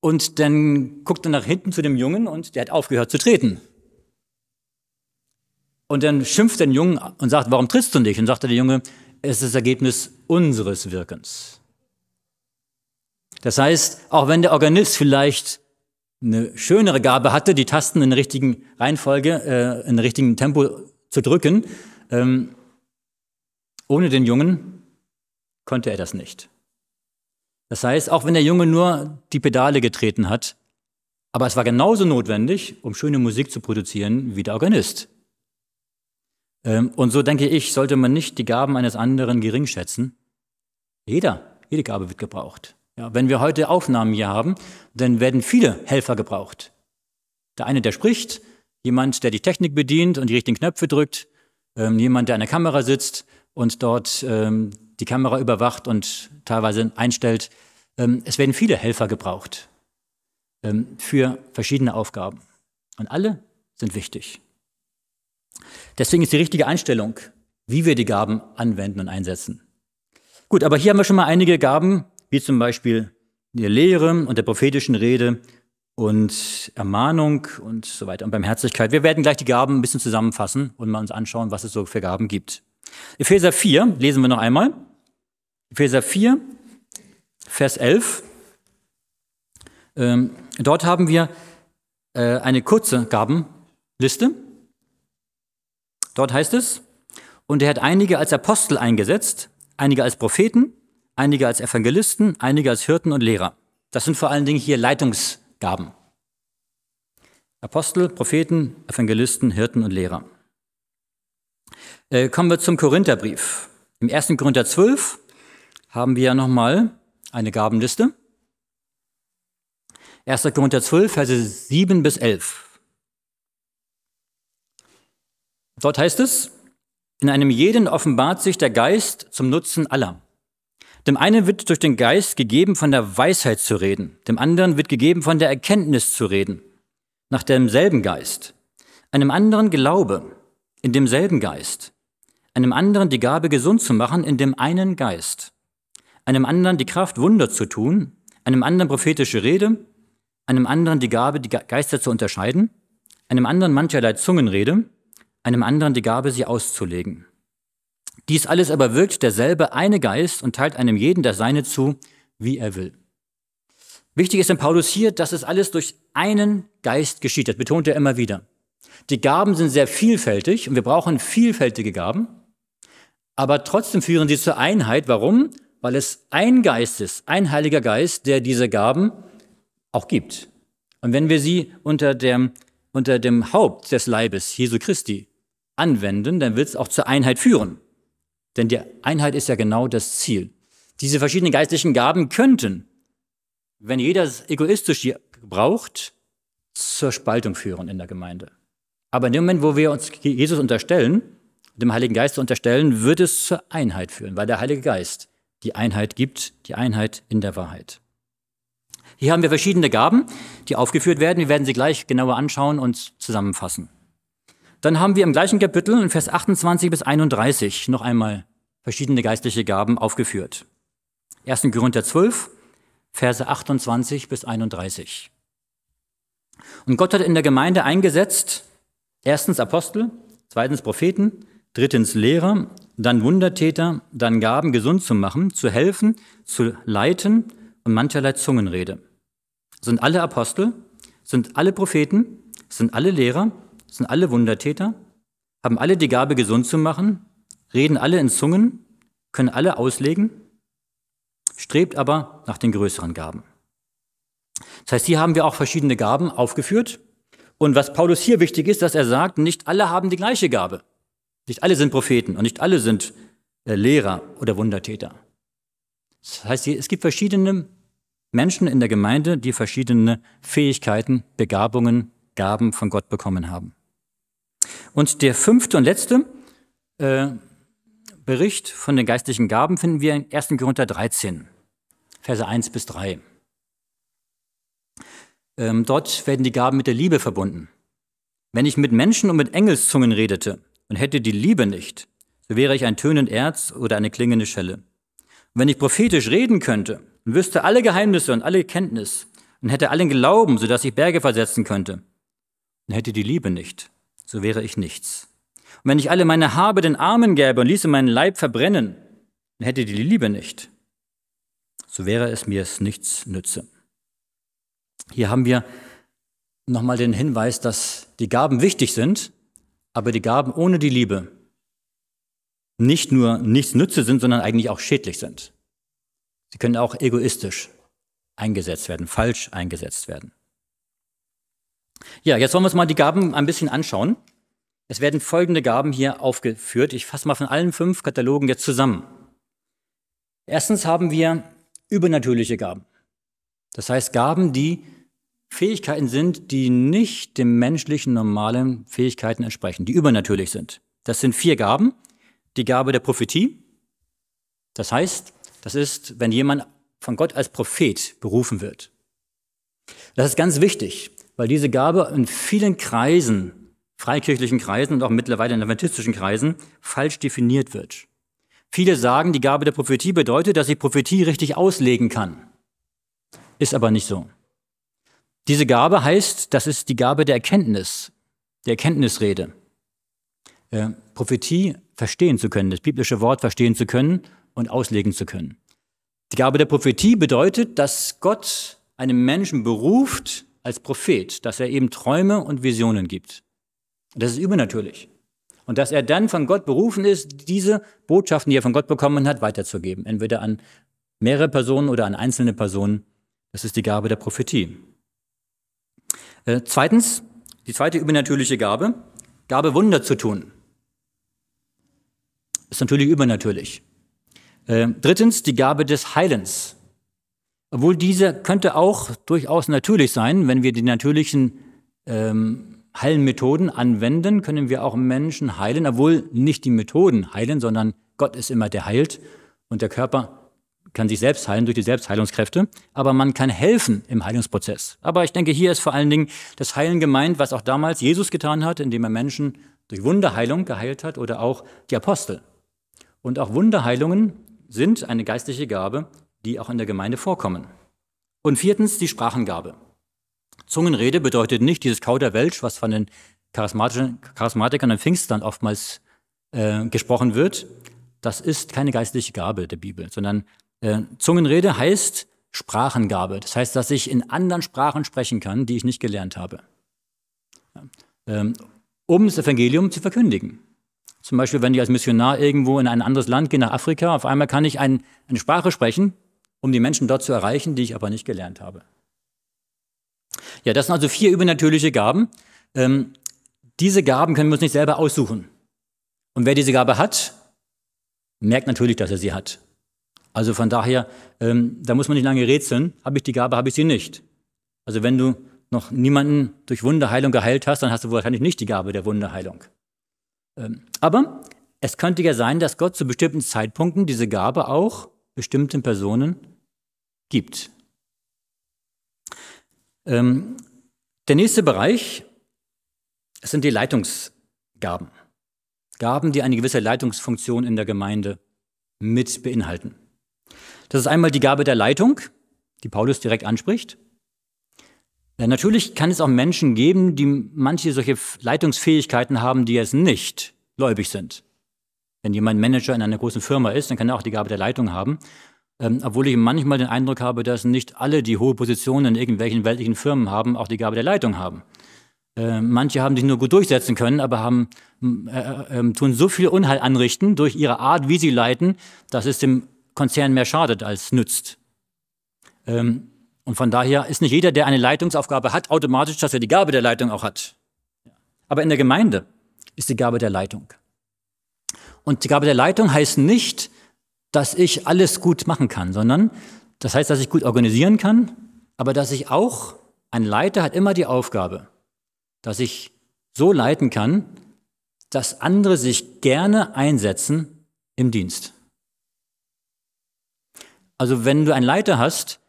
und dann guckt er nach hinten zu dem Jungen und der hat aufgehört zu treten. Und dann schimpft der Jungen und sagt, warum trittst du nicht? Und sagt der Junge, es ist das Ergebnis unseres Wirkens. Das heißt, auch wenn der Organist vielleicht eine schönere Gabe hatte, die Tasten in der richtigen Reihenfolge, äh, in der richtigen Tempo zu drücken, ähm, ohne den Jungen konnte er das nicht. Das heißt, auch wenn der Junge nur die Pedale getreten hat, aber es war genauso notwendig, um schöne Musik zu produzieren, wie der Organist. Ähm, und so denke ich, sollte man nicht die Gaben eines anderen gering schätzen. Jeder, jede Gabe wird gebraucht. Ja, wenn wir heute Aufnahmen hier haben, dann werden viele Helfer gebraucht. Der eine, der spricht, jemand, der die Technik bedient und die richtigen Knöpfe drückt, ähm, jemand, der an der Kamera sitzt und dort ähm, die Kamera überwacht und teilweise einstellt. Ähm, es werden viele Helfer gebraucht ähm, für verschiedene Aufgaben. Und alle sind wichtig. Deswegen ist die richtige Einstellung, wie wir die Gaben anwenden und einsetzen. Gut, aber hier haben wir schon mal einige Gaben wie zum Beispiel der Lehre und der prophetischen Rede und Ermahnung und so weiter und Barmherzigkeit. Wir werden gleich die Gaben ein bisschen zusammenfassen und mal uns anschauen, was es so für Gaben gibt. Epheser 4 lesen wir noch einmal. Epheser 4, Vers 11. Ähm, dort haben wir äh, eine kurze Gabenliste. Dort heißt es, und er hat einige als Apostel eingesetzt, einige als Propheten, einige als Evangelisten, einige als Hirten und Lehrer. Das sind vor allen Dingen hier Leitungsgaben. Apostel, Propheten, Evangelisten, Hirten und Lehrer. Äh, kommen wir zum Korintherbrief. Im 1. Korinther 12 haben wir ja nochmal eine Gabenliste. 1. Korinther 12, Verse 7 bis 11. Dort heißt es, in einem jeden offenbart sich der Geist zum Nutzen aller. Dem einen wird durch den Geist gegeben, von der Weisheit zu reden, dem anderen wird gegeben, von der Erkenntnis zu reden, nach demselben Geist, einem anderen Glaube, in demselben Geist, einem anderen die Gabe gesund zu machen, in dem einen Geist, einem anderen die Kraft Wunder zu tun, einem anderen prophetische Rede, einem anderen die Gabe, die Geister zu unterscheiden, einem anderen mancherlei Zungenrede, einem anderen die Gabe, sie auszulegen. Dies alles aber wirkt derselbe eine Geist und teilt einem jeden das Seine zu, wie er will. Wichtig ist in Paulus hier, dass es alles durch einen Geist geschieht. Das betont er immer wieder. Die Gaben sind sehr vielfältig und wir brauchen vielfältige Gaben, aber trotzdem führen sie zur Einheit. Warum? Weil es ein Geist ist, ein Heiliger Geist, der diese Gaben auch gibt. Und wenn wir sie unter dem, unter dem Haupt des Leibes, Jesu Christi, anwenden, dann wird es auch zur Einheit führen. Denn die Einheit ist ja genau das Ziel. Diese verschiedenen geistlichen Gaben könnten, wenn jeder es egoistisch braucht, zur Spaltung führen in der Gemeinde. Aber in dem Moment, wo wir uns Jesus unterstellen, dem Heiligen Geist unterstellen, wird es zur Einheit führen, weil der Heilige Geist die Einheit gibt, die Einheit in der Wahrheit. Hier haben wir verschiedene Gaben, die aufgeführt werden. Wir werden sie gleich genauer anschauen und zusammenfassen. Dann haben wir im gleichen Kapitel in Vers 28 bis 31 noch einmal verschiedene geistliche Gaben aufgeführt. 1. Korinther 12, Verse 28 bis 31. Und Gott hat in der Gemeinde eingesetzt, erstens Apostel, zweitens Propheten, drittens Lehrer, dann Wundertäter, dann Gaben gesund zu machen, zu helfen, zu leiten und mancherlei Zungenrede. Sind alle Apostel, sind alle Propheten, sind alle Lehrer, sind alle Wundertäter, haben alle die Gabe gesund zu machen, reden alle in Zungen, können alle auslegen, strebt aber nach den größeren Gaben. Das heißt, hier haben wir auch verschiedene Gaben aufgeführt. Und was Paulus hier wichtig ist, dass er sagt, nicht alle haben die gleiche Gabe. Nicht alle sind Propheten und nicht alle sind äh, Lehrer oder Wundertäter. Das heißt, es gibt verschiedene Menschen in der Gemeinde, die verschiedene Fähigkeiten, Begabungen, Gaben von Gott bekommen haben. Und der fünfte und letzte äh, Bericht von den geistlichen Gaben finden wir in 1. Korinther 13, Verse 1 bis 3. Ähm, dort werden die Gaben mit der Liebe verbunden. Wenn ich mit Menschen und mit Engelszungen redete und hätte die Liebe nicht, so wäre ich ein tönend Erz oder eine klingende Schelle. Und wenn ich prophetisch reden könnte und wüsste alle Geheimnisse und alle Kenntnis und hätte allen Glauben, sodass ich Berge versetzen könnte, und hätte die Liebe nicht, so wäre ich nichts. Und wenn ich alle meine Habe den Armen gäbe und ließe meinen Leib verbrennen, dann hätte die Liebe nicht. So wäre es mir es nichts nütze. Hier haben wir nochmal den Hinweis, dass die Gaben wichtig sind, aber die Gaben ohne die Liebe nicht nur nichts nütze sind, sondern eigentlich auch schädlich sind. Sie können auch egoistisch eingesetzt werden, falsch eingesetzt werden. Ja, jetzt wollen wir uns mal die Gaben ein bisschen anschauen. Es werden folgende Gaben hier aufgeführt. Ich fasse mal von allen fünf Katalogen jetzt zusammen. Erstens haben wir übernatürliche Gaben. Das heißt Gaben, die Fähigkeiten sind, die nicht dem menschlichen normalen Fähigkeiten entsprechen, die übernatürlich sind. Das sind vier Gaben. Die Gabe der Prophetie. Das heißt, das ist, wenn jemand von Gott als Prophet berufen wird. Das ist ganz wichtig, weil diese Gabe in vielen Kreisen freikirchlichen Kreisen und auch mittlerweile in adventistischen Kreisen falsch definiert wird. Viele sagen, die Gabe der Prophetie bedeutet, dass ich Prophetie richtig auslegen kann. Ist aber nicht so. Diese Gabe heißt, das ist die Gabe der Erkenntnis, der Erkenntnisrede. Äh, Prophetie verstehen zu können, das biblische Wort verstehen zu können und auslegen zu können. Die Gabe der Prophetie bedeutet, dass Gott einem Menschen beruft als Prophet, dass er eben Träume und Visionen gibt. Das ist übernatürlich. Und dass er dann von Gott berufen ist, diese Botschaften, die er von Gott bekommen hat, weiterzugeben. Entweder an mehrere Personen oder an einzelne Personen. Das ist die Gabe der Prophetie. Äh, zweitens, die zweite übernatürliche Gabe, Gabe Wunder zu tun. Ist natürlich übernatürlich. Äh, drittens, die Gabe des Heilens. Obwohl diese könnte auch durchaus natürlich sein, wenn wir die natürlichen ähm, Heilmethoden anwenden, können wir auch Menschen heilen, obwohl nicht die Methoden heilen, sondern Gott ist immer der heilt und der Körper kann sich selbst heilen durch die Selbstheilungskräfte, aber man kann helfen im Heilungsprozess. Aber ich denke, hier ist vor allen Dingen das Heilen gemeint, was auch damals Jesus getan hat, indem er Menschen durch Wunderheilung geheilt hat oder auch die Apostel. Und auch Wunderheilungen sind eine geistliche Gabe, die auch in der Gemeinde vorkommen. Und viertens die Sprachengabe. Zungenrede bedeutet nicht dieses Kauderwelsch, was von den Charismatikern im Pfingstland oftmals äh, gesprochen wird. Das ist keine geistliche Gabe der Bibel, sondern äh, Zungenrede heißt Sprachengabe. Das heißt, dass ich in anderen Sprachen sprechen kann, die ich nicht gelernt habe, ähm, um das Evangelium zu verkündigen. Zum Beispiel, wenn ich als Missionar irgendwo in ein anderes Land gehe, nach Afrika, auf einmal kann ich ein, eine Sprache sprechen, um die Menschen dort zu erreichen, die ich aber nicht gelernt habe. Ja, das sind also vier übernatürliche Gaben. Ähm, diese Gaben können wir uns nicht selber aussuchen. Und wer diese Gabe hat, merkt natürlich, dass er sie hat. Also von daher, ähm, da muss man nicht lange rätseln. Habe ich die Gabe, habe ich sie nicht. Also wenn du noch niemanden durch Wunderheilung geheilt hast, dann hast du wahrscheinlich nicht die Gabe der Wunderheilung. Ähm, aber es könnte ja sein, dass Gott zu bestimmten Zeitpunkten diese Gabe auch bestimmten Personen gibt. Ähm, der nächste Bereich sind die Leitungsgaben. Gaben, die eine gewisse Leitungsfunktion in der Gemeinde mit beinhalten. Das ist einmal die Gabe der Leitung, die Paulus direkt anspricht. Ja, natürlich kann es auch Menschen geben, die manche solche Leitungsfähigkeiten haben, die es nicht gläubig sind. Wenn jemand Manager in einer großen Firma ist, dann kann er auch die Gabe der Leitung haben ähm, obwohl ich manchmal den Eindruck habe, dass nicht alle, die hohe Positionen in irgendwelchen weltlichen Firmen haben, auch die Gabe der Leitung haben. Äh, manche haben sich nur gut durchsetzen können, aber haben, äh, äh, ähm, tun so viel Unheil anrichten durch ihre Art, wie sie leiten, dass es dem Konzern mehr schadet als nützt. Ähm, und von daher ist nicht jeder, der eine Leitungsaufgabe hat, automatisch, dass er die Gabe der Leitung auch hat. Aber in der Gemeinde ist die Gabe der Leitung. Und die Gabe der Leitung heißt nicht, dass ich alles gut machen kann, sondern das heißt, dass ich gut organisieren kann, aber dass ich auch, ein Leiter hat immer die Aufgabe, dass ich so leiten kann, dass andere sich gerne einsetzen im Dienst. Also wenn du einen Leiter hast,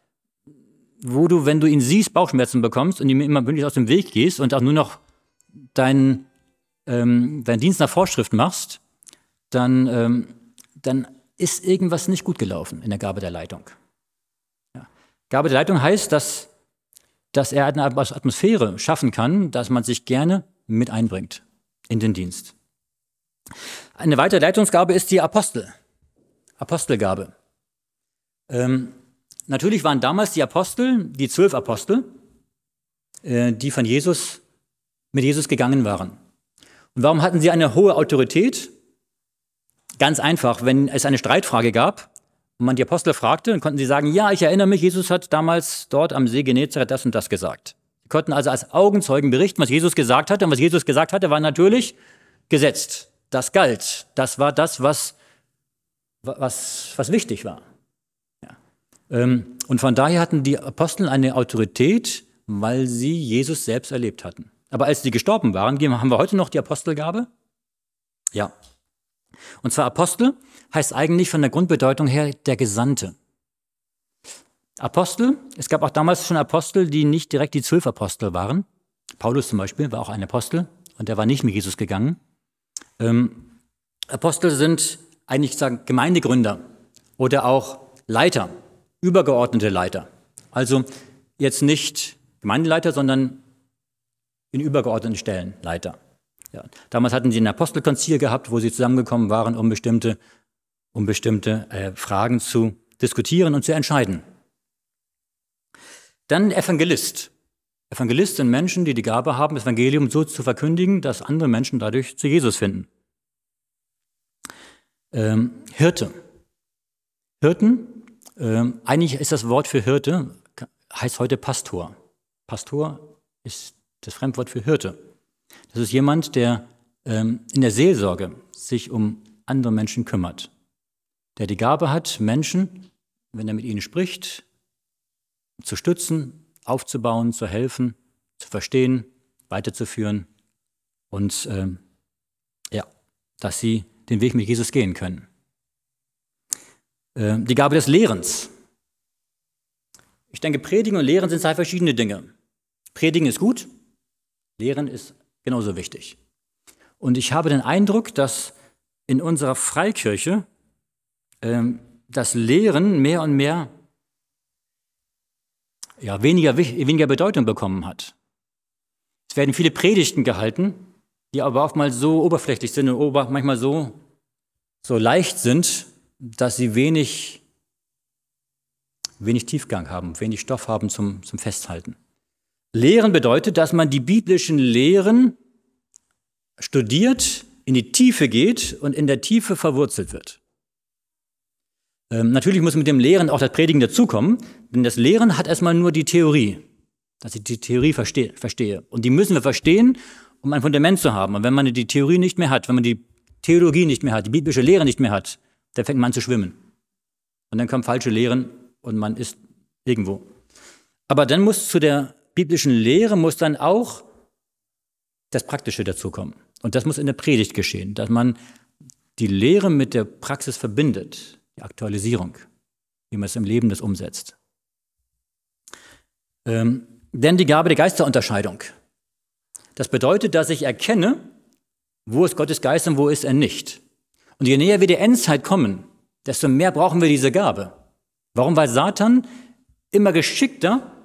wo du, wenn du ihn siehst, Bauchschmerzen bekommst und ihm immer bündig aus dem Weg gehst und auch nur noch deinen ähm, dein Dienst nach Vorschrift machst, dann, ähm, dann ist irgendwas nicht gut gelaufen in der Gabe der Leitung. Ja. Gabe der Leitung heißt, dass, dass er eine Atmosphäre schaffen kann, dass man sich gerne mit einbringt in den Dienst. Eine weitere Leitungsgabe ist die Apostel, Apostelgabe. Ähm, natürlich waren damals die Apostel, die zwölf Apostel, äh, die von Jesus, mit Jesus gegangen waren. Und warum hatten sie eine hohe Autorität? Ganz einfach, wenn es eine Streitfrage gab und man die Apostel fragte, dann konnten sie sagen, ja, ich erinnere mich, Jesus hat damals dort am See Genezareth das und das gesagt. Sie konnten also als Augenzeugen berichten, was Jesus gesagt hatte. Und was Jesus gesagt hatte, war natürlich gesetzt. Das galt. Das war das, was, was, was wichtig war. Ja. Ähm, und von daher hatten die Apostel eine Autorität, weil sie Jesus selbst erlebt hatten. Aber als sie gestorben waren, haben wir heute noch die Apostelgabe? Ja, und zwar Apostel heißt eigentlich von der Grundbedeutung her der Gesandte. Apostel, es gab auch damals schon Apostel, die nicht direkt die zwölf Apostel waren. Paulus zum Beispiel war auch ein Apostel und der war nicht mit Jesus gegangen. Ähm, Apostel sind eigentlich sagen Gemeindegründer oder auch Leiter, übergeordnete Leiter. Also jetzt nicht Gemeindeleiter, sondern in übergeordneten Stellen Leiter. Ja. Damals hatten sie ein Apostelkonzil gehabt, wo sie zusammengekommen waren, um bestimmte, um bestimmte äh, Fragen zu diskutieren und zu entscheiden. Dann Evangelist. Evangelist sind Menschen, die die Gabe haben, das Evangelium so zu verkündigen, dass andere Menschen dadurch zu Jesus finden. Ähm, Hirte. Hirten, ähm, eigentlich ist das Wort für Hirte, heißt heute Pastor. Pastor ist das Fremdwort für Hirte. Das ist jemand, der ähm, in der Seelsorge sich um andere Menschen kümmert, der die Gabe hat, Menschen, wenn er mit ihnen spricht, zu stützen, aufzubauen, zu helfen, zu verstehen, weiterzuführen und äh, ja, dass sie den Weg mit Jesus gehen können. Äh, die Gabe des Lehrens. Ich denke, Predigen und Lehren sind zwei verschiedene Dinge. Predigen ist gut, Lehren ist genauso wichtig. Und ich habe den Eindruck, dass in unserer Freikirche ähm, das Lehren mehr und mehr ja, weniger, weniger Bedeutung bekommen hat. Es werden viele Predigten gehalten, die aber oftmals so oberflächlich sind und manchmal so, so leicht sind, dass sie wenig, wenig Tiefgang haben, wenig Stoff haben zum, zum Festhalten. Lehren bedeutet, dass man die biblischen Lehren studiert, in die Tiefe geht und in der Tiefe verwurzelt wird. Ähm, natürlich muss mit dem Lehren auch das Predigen dazukommen, denn das Lehren hat erstmal nur die Theorie, dass ich die Theorie verstehe, verstehe. Und die müssen wir verstehen, um ein Fundament zu haben. Und wenn man die Theorie nicht mehr hat, wenn man die Theologie nicht mehr hat, die biblische Lehre nicht mehr hat, dann fängt man an zu schwimmen. Und dann kommen falsche Lehren und man ist irgendwo. Aber dann muss zu der biblischen Lehre muss dann auch das Praktische dazukommen. Und das muss in der Predigt geschehen, dass man die Lehre mit der Praxis verbindet, die Aktualisierung, wie man es im Leben das umsetzt. Ähm, denn die Gabe der Geisterunterscheidung. Das bedeutet, dass ich erkenne, wo ist Gottes Geist und wo ist er nicht. Und je näher wir der Endzeit kommen, desto mehr brauchen wir diese Gabe. Warum? Weil Satan immer geschickter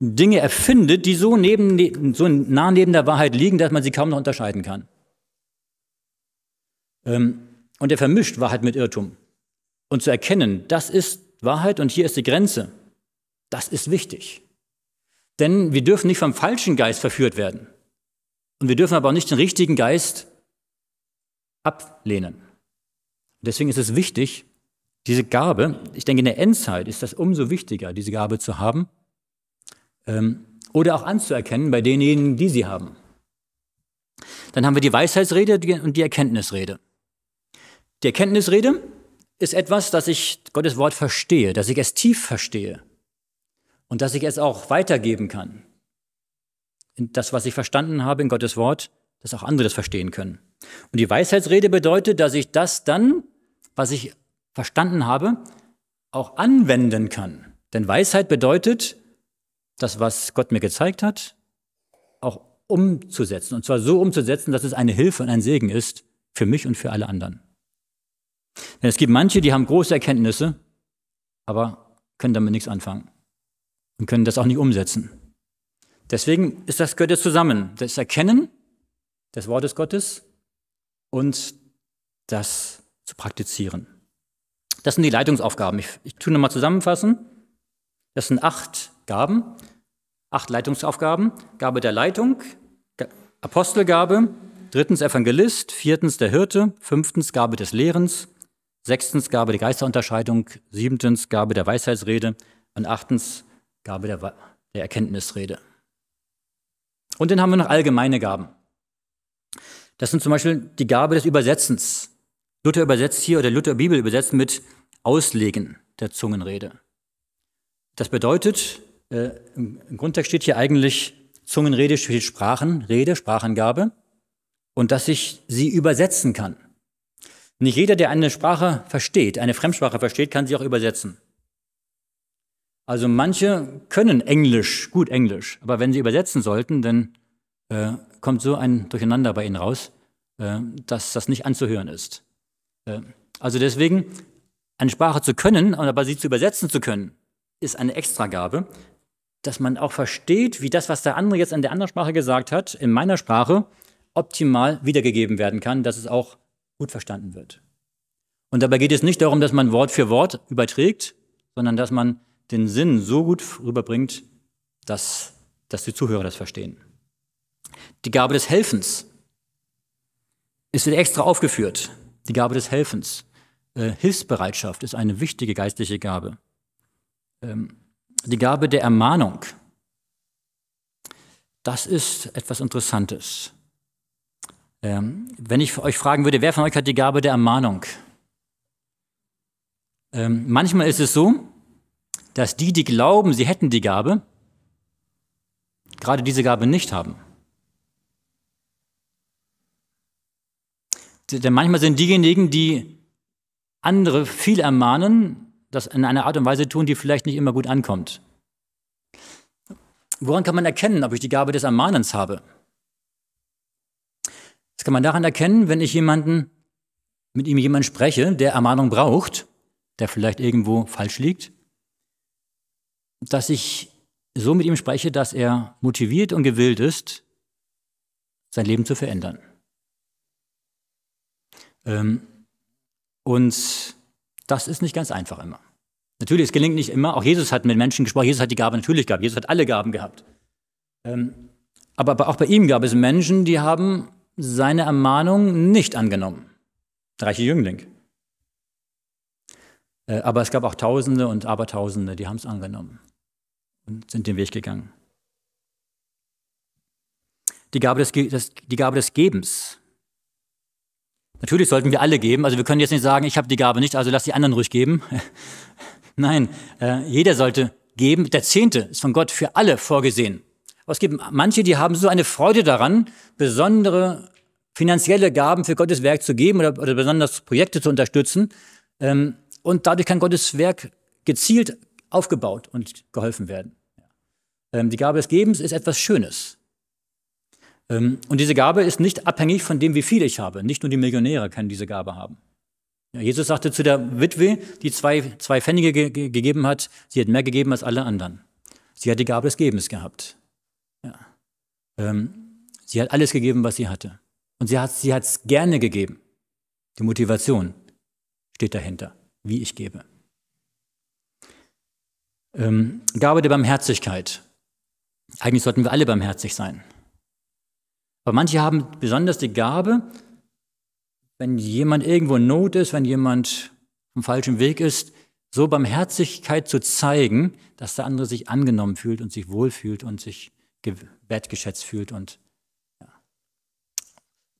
Dinge erfindet, die so, neben, ne-, so nah neben der Wahrheit liegen, dass man sie kaum noch unterscheiden kann. Ähm, und er vermischt Wahrheit mit Irrtum. Und zu erkennen, das ist Wahrheit und hier ist die Grenze, das ist wichtig. Denn wir dürfen nicht vom falschen Geist verführt werden. Und wir dürfen aber auch nicht den richtigen Geist ablehnen. Deswegen ist es wichtig, diese Gabe, ich denke, in der Endzeit ist das umso wichtiger, diese Gabe zu haben, ähm, oder auch anzuerkennen bei denjenigen, die sie haben. Dann haben wir die Weisheitsrede und die Erkenntnisrede. Die Erkenntnisrede ist etwas, dass ich Gottes Wort verstehe, dass ich es tief verstehe und dass ich es auch weitergeben kann. Das, was ich verstanden habe in Gottes Wort, dass auch andere das verstehen können. Und die Weisheitsrede bedeutet, dass ich das dann, was ich verstanden habe, auch anwenden kann. Denn Weisheit bedeutet, das, was Gott mir gezeigt hat, auch umzusetzen. Und zwar so umzusetzen, dass es eine Hilfe und ein Segen ist für mich und für alle anderen. Denn es gibt manche, die haben große Erkenntnisse, aber können damit nichts anfangen und können das auch nicht umsetzen. Deswegen ist das gehört jetzt zusammen. Das Erkennen des Wortes Gottes und das zu praktizieren. Das sind die Leitungsaufgaben. Ich, ich tue nochmal zusammenfassen. Das sind acht Gaben, acht Leitungsaufgaben. Gabe der Leitung, Apostelgabe, drittens Evangelist, viertens der Hirte, fünftens Gabe des Lehrens, sechstens Gabe der Geisterunterscheidung, siebtens Gabe der Weisheitsrede und achtens Gabe der, der Erkenntnisrede. Und dann haben wir noch allgemeine Gaben. Das sind zum Beispiel die Gabe des Übersetzens. Luther übersetzt hier oder Luther Bibel übersetzt mit Auslegen der Zungenrede. Das bedeutet, äh, im, im Grundtext steht hier eigentlich Zungenrede steht Sprachen, Rede, Sprachengabe und dass ich sie übersetzen kann. Nicht jeder, der eine Sprache versteht, eine Fremdsprache versteht, kann sie auch übersetzen. Also manche können Englisch, gut Englisch, aber wenn sie übersetzen sollten, dann äh, kommt so ein Durcheinander bei ihnen raus, äh, dass das nicht anzuhören ist. Äh, also deswegen, eine Sprache zu können, aber sie zu übersetzen zu können, ist eine Extragabe, dass man auch versteht, wie das, was der andere jetzt in der anderen Sprache gesagt hat, in meiner Sprache optimal wiedergegeben werden kann, dass es auch gut verstanden wird. Und dabei geht es nicht darum, dass man Wort für Wort überträgt, sondern dass man den Sinn so gut rüberbringt, dass, dass die Zuhörer das verstehen. Die Gabe des Helfens. ist extra aufgeführt. Die Gabe des Helfens. Äh, Hilfsbereitschaft ist eine wichtige geistliche Gabe. Ähm, die Gabe der Ermahnung. Das ist etwas Interessantes. Ähm, wenn ich euch fragen würde, wer von euch hat die Gabe der Ermahnung? Ähm, manchmal ist es so, dass die, die glauben, sie hätten die Gabe, gerade diese Gabe nicht haben. Denn manchmal sind diejenigen, die andere viel ermahnen, das in einer Art und Weise tun, die vielleicht nicht immer gut ankommt. Woran kann man erkennen, ob ich die Gabe des Ermahnens habe? Das kann man daran erkennen, wenn ich jemanden, mit ihm jemanden spreche, der Ermahnung braucht, der vielleicht irgendwo falsch liegt, dass ich so mit ihm spreche, dass er motiviert und gewillt ist, sein Leben zu verändern. Ähm, und das ist nicht ganz einfach immer. Natürlich, es gelingt nicht immer. Auch Jesus hat mit Menschen gesprochen. Jesus hat die Gabe natürlich gehabt. Jesus hat alle Gaben gehabt. Ähm, aber auch bei ihm gab es Menschen, die haben seine Ermahnung nicht angenommen. Der reiche Jüngling. Äh, aber es gab auch Tausende und Abertausende, die haben es angenommen und sind den Weg gegangen. Die Gabe des, Ge des die Gabe des Gebens Natürlich sollten wir alle geben. Also wir können jetzt nicht sagen, ich habe die Gabe nicht, also lass die anderen ruhig geben. Nein, äh, jeder sollte geben. Der Zehnte ist von Gott für alle vorgesehen. Aber es gibt manche, die haben so eine Freude daran, besondere finanzielle Gaben für Gottes Werk zu geben oder, oder besonders Projekte zu unterstützen. Ähm, und dadurch kann Gottes Werk gezielt aufgebaut und geholfen werden. Ähm, die Gabe des Gebens ist etwas Schönes. Ähm, und diese Gabe ist nicht abhängig von dem, wie viel ich habe. Nicht nur die Millionäre können diese Gabe haben. Jesus sagte zu der Witwe, die zwei, zwei Pfennige ge gegeben hat, sie hat mehr gegeben als alle anderen. Sie hat die Gabe des Gebens gehabt. Ja. Ähm, sie hat alles gegeben, was sie hatte. Und sie hat es sie gerne gegeben. Die Motivation steht dahinter, wie ich gebe. Ähm, Gabe der Barmherzigkeit. Eigentlich sollten wir alle barmherzig sein. Aber manche haben besonders die Gabe, wenn jemand irgendwo in Not ist, wenn jemand auf dem falschen Weg ist, so Barmherzigkeit zu zeigen, dass der andere sich angenommen fühlt und sich wohlfühlt und sich wertgeschätzt fühlt. Und ja.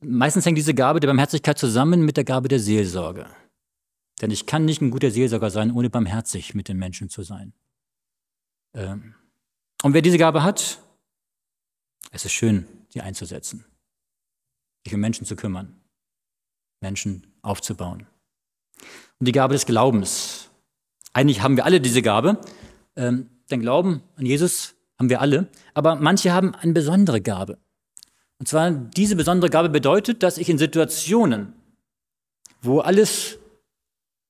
meistens hängt diese Gabe der Barmherzigkeit zusammen mit der Gabe der Seelsorge. Denn ich kann nicht ein guter Seelsorger sein, ohne barmherzig mit den Menschen zu sein. Ähm. Und wer diese Gabe hat, es ist schön, sie einzusetzen, sich um Menschen zu kümmern, Menschen aufzubauen. Und die Gabe des Glaubens. Eigentlich haben wir alle diese Gabe. Ähm, den Glauben an Jesus haben wir alle. Aber manche haben eine besondere Gabe. Und zwar diese besondere Gabe bedeutet, dass ich in Situationen, wo alles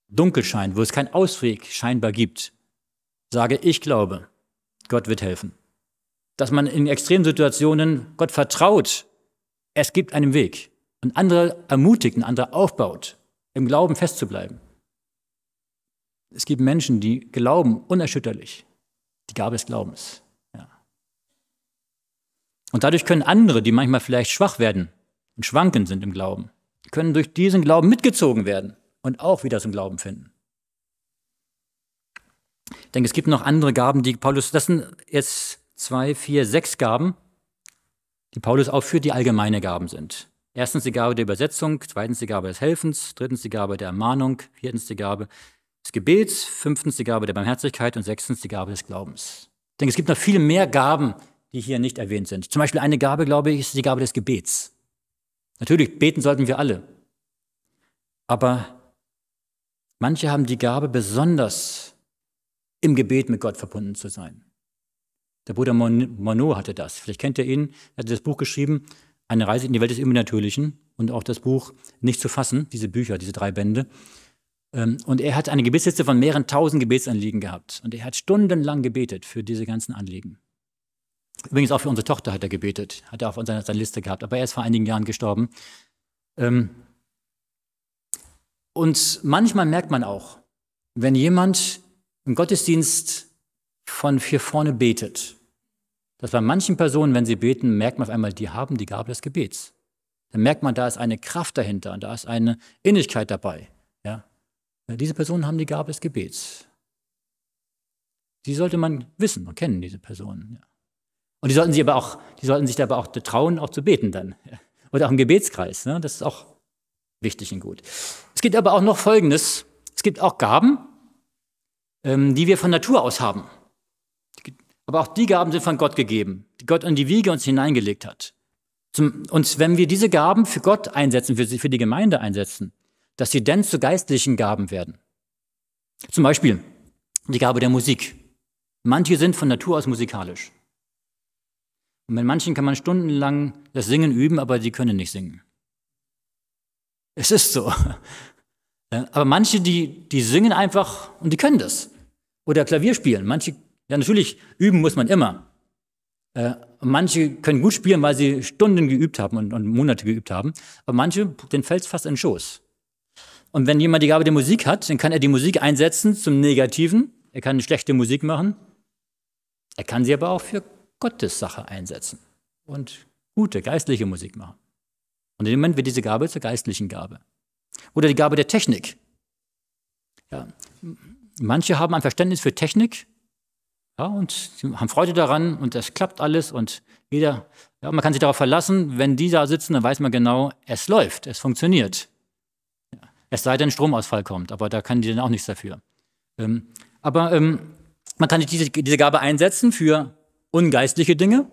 dunkel scheint, wo es keinen Ausweg scheinbar gibt, sage, ich glaube, Gott wird helfen dass man in extremen Situationen Gott vertraut, es gibt einen Weg und andere ermutigt und andere aufbaut, im Glauben festzubleiben. Es gibt Menschen, die glauben unerschütterlich, die Gabe des Glaubens. Ja. Und dadurch können andere, die manchmal vielleicht schwach werden und schwanken sind im Glauben, können durch diesen Glauben mitgezogen werden und auch wieder zum Glauben finden. Ich denke, es gibt noch andere Gaben, die Paulus, das sind jetzt zwei, vier, sechs Gaben, die Paulus aufführt, die allgemeine Gaben sind. Erstens die Gabe der Übersetzung, zweitens die Gabe des Helfens, drittens die Gabe der Ermahnung, viertens die Gabe des Gebets, fünftens die Gabe der Barmherzigkeit und sechstens die Gabe des Glaubens. Ich denke, es gibt noch viel mehr Gaben, die hier nicht erwähnt sind. Zum Beispiel eine Gabe, glaube ich, ist die Gabe des Gebets. Natürlich, beten sollten wir alle. Aber manche haben die Gabe, besonders im Gebet mit Gott verbunden zu sein. Der Bruder Monod hatte das. Vielleicht kennt ihr ihn. Er hat das Buch geschrieben, Eine Reise in die Welt des Übernatürlichen und auch das Buch Nicht zu fassen, diese Bücher, diese drei Bände. Ähm, und er hat eine Gebetsliste von mehreren tausend Gebetsanliegen gehabt. Und er hat stundenlang gebetet für diese ganzen Anliegen. Übrigens auch für unsere Tochter hat er gebetet, hat er auf seiner, seiner Liste gehabt. Aber er ist vor einigen Jahren gestorben. Ähm, und manchmal merkt man auch, wenn jemand im Gottesdienst von hier vorne betet. Dass bei manchen Personen, wenn sie beten, merkt man auf einmal, die haben die Gabe des Gebets. Dann merkt man, da ist eine Kraft dahinter und da ist eine Innigkeit dabei. Ja? Diese Personen haben die Gabe des Gebets. Die sollte man wissen und kennen, diese Personen. Ja. Und die sollten, sie aber auch, die sollten sich dabei auch trauen, auch zu beten dann. Ja. Oder auch im Gebetskreis. Ne? Das ist auch wichtig und gut. Es gibt aber auch noch Folgendes. Es gibt auch Gaben, ähm, die wir von Natur aus haben. Aber auch die Gaben sind von Gott gegeben, die Gott in die Wiege uns hineingelegt hat. und wenn wir diese Gaben für Gott einsetzen, für, die Gemeinde einsetzen, dass sie denn zu geistlichen Gaben werden. Zum Beispiel die Gabe der Musik. Manche sind von Natur aus musikalisch. Und mit manchen kann man stundenlang das Singen üben, aber sie können nicht singen. Es ist so. Äh, aber manche, die, die singen einfach und die können das. Oder Klavier spielen. Manche ja, natürlich, üben muss man immer. Äh, manche können gut spielen, weil sie Stunden geübt haben und, und Monate geübt haben. Aber manche, den fällt es fast in den Schoß. Und wenn jemand die Gabe der Musik hat, dann kann er die Musik einsetzen zum Negativen. Er kann schlechte Musik machen. Er kann sie aber auch für Gottes Sache einsetzen und gute geistliche Musik machen. Und in dem Moment wird diese Gabe zur geistlichen Gabe. Oder die Gabe der Technik. Ja. Manche haben ein Verständnis für Technik, ja, und sie haben Freude daran und das klappt alles und jeder, ja, man kann sich darauf verlassen, wenn die da sitzen, dann weiß man genau, es läuft, es funktioniert. Ja, es sei denn, Stromausfall kommt, aber da können die dann auch nichts dafür. Ähm, aber ähm, man kann diese, diese Gabe einsetzen für ungeistliche Dinge,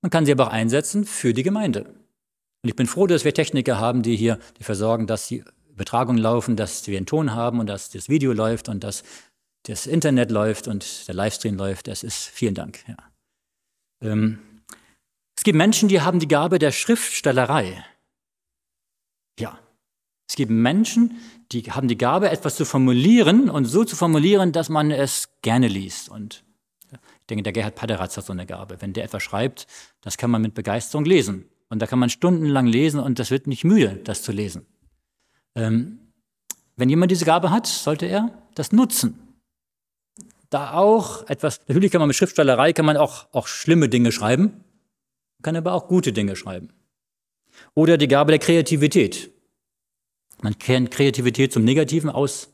man kann sie aber auch einsetzen für die Gemeinde. Und ich bin froh, dass wir Techniker haben, die hier dafür sorgen, dass die Übertragungen laufen, dass wir einen Ton haben und dass das Video läuft und dass das Internet läuft und der Livestream läuft. Das ist vielen Dank. Ja. Ähm, es gibt Menschen, die haben die Gabe der Schriftstellerei. Ja. Es gibt Menschen, die haben die Gabe, etwas zu formulieren und so zu formulieren, dass man es gerne liest. Und ich denke, der Gerhard Paderatz hat so eine Gabe. Wenn der etwas schreibt, das kann man mit Begeisterung lesen. Und da kann man stundenlang lesen und das wird nicht müde, das zu lesen. Ähm, wenn jemand diese Gabe hat, sollte er das nutzen da auch etwas, natürlich kann man mit Schriftstellerei, kann man auch, auch schlimme Dinge schreiben, kann aber auch gute Dinge schreiben. Oder die Gabe der Kreativität. Man kann Kreativität zum Negativen aus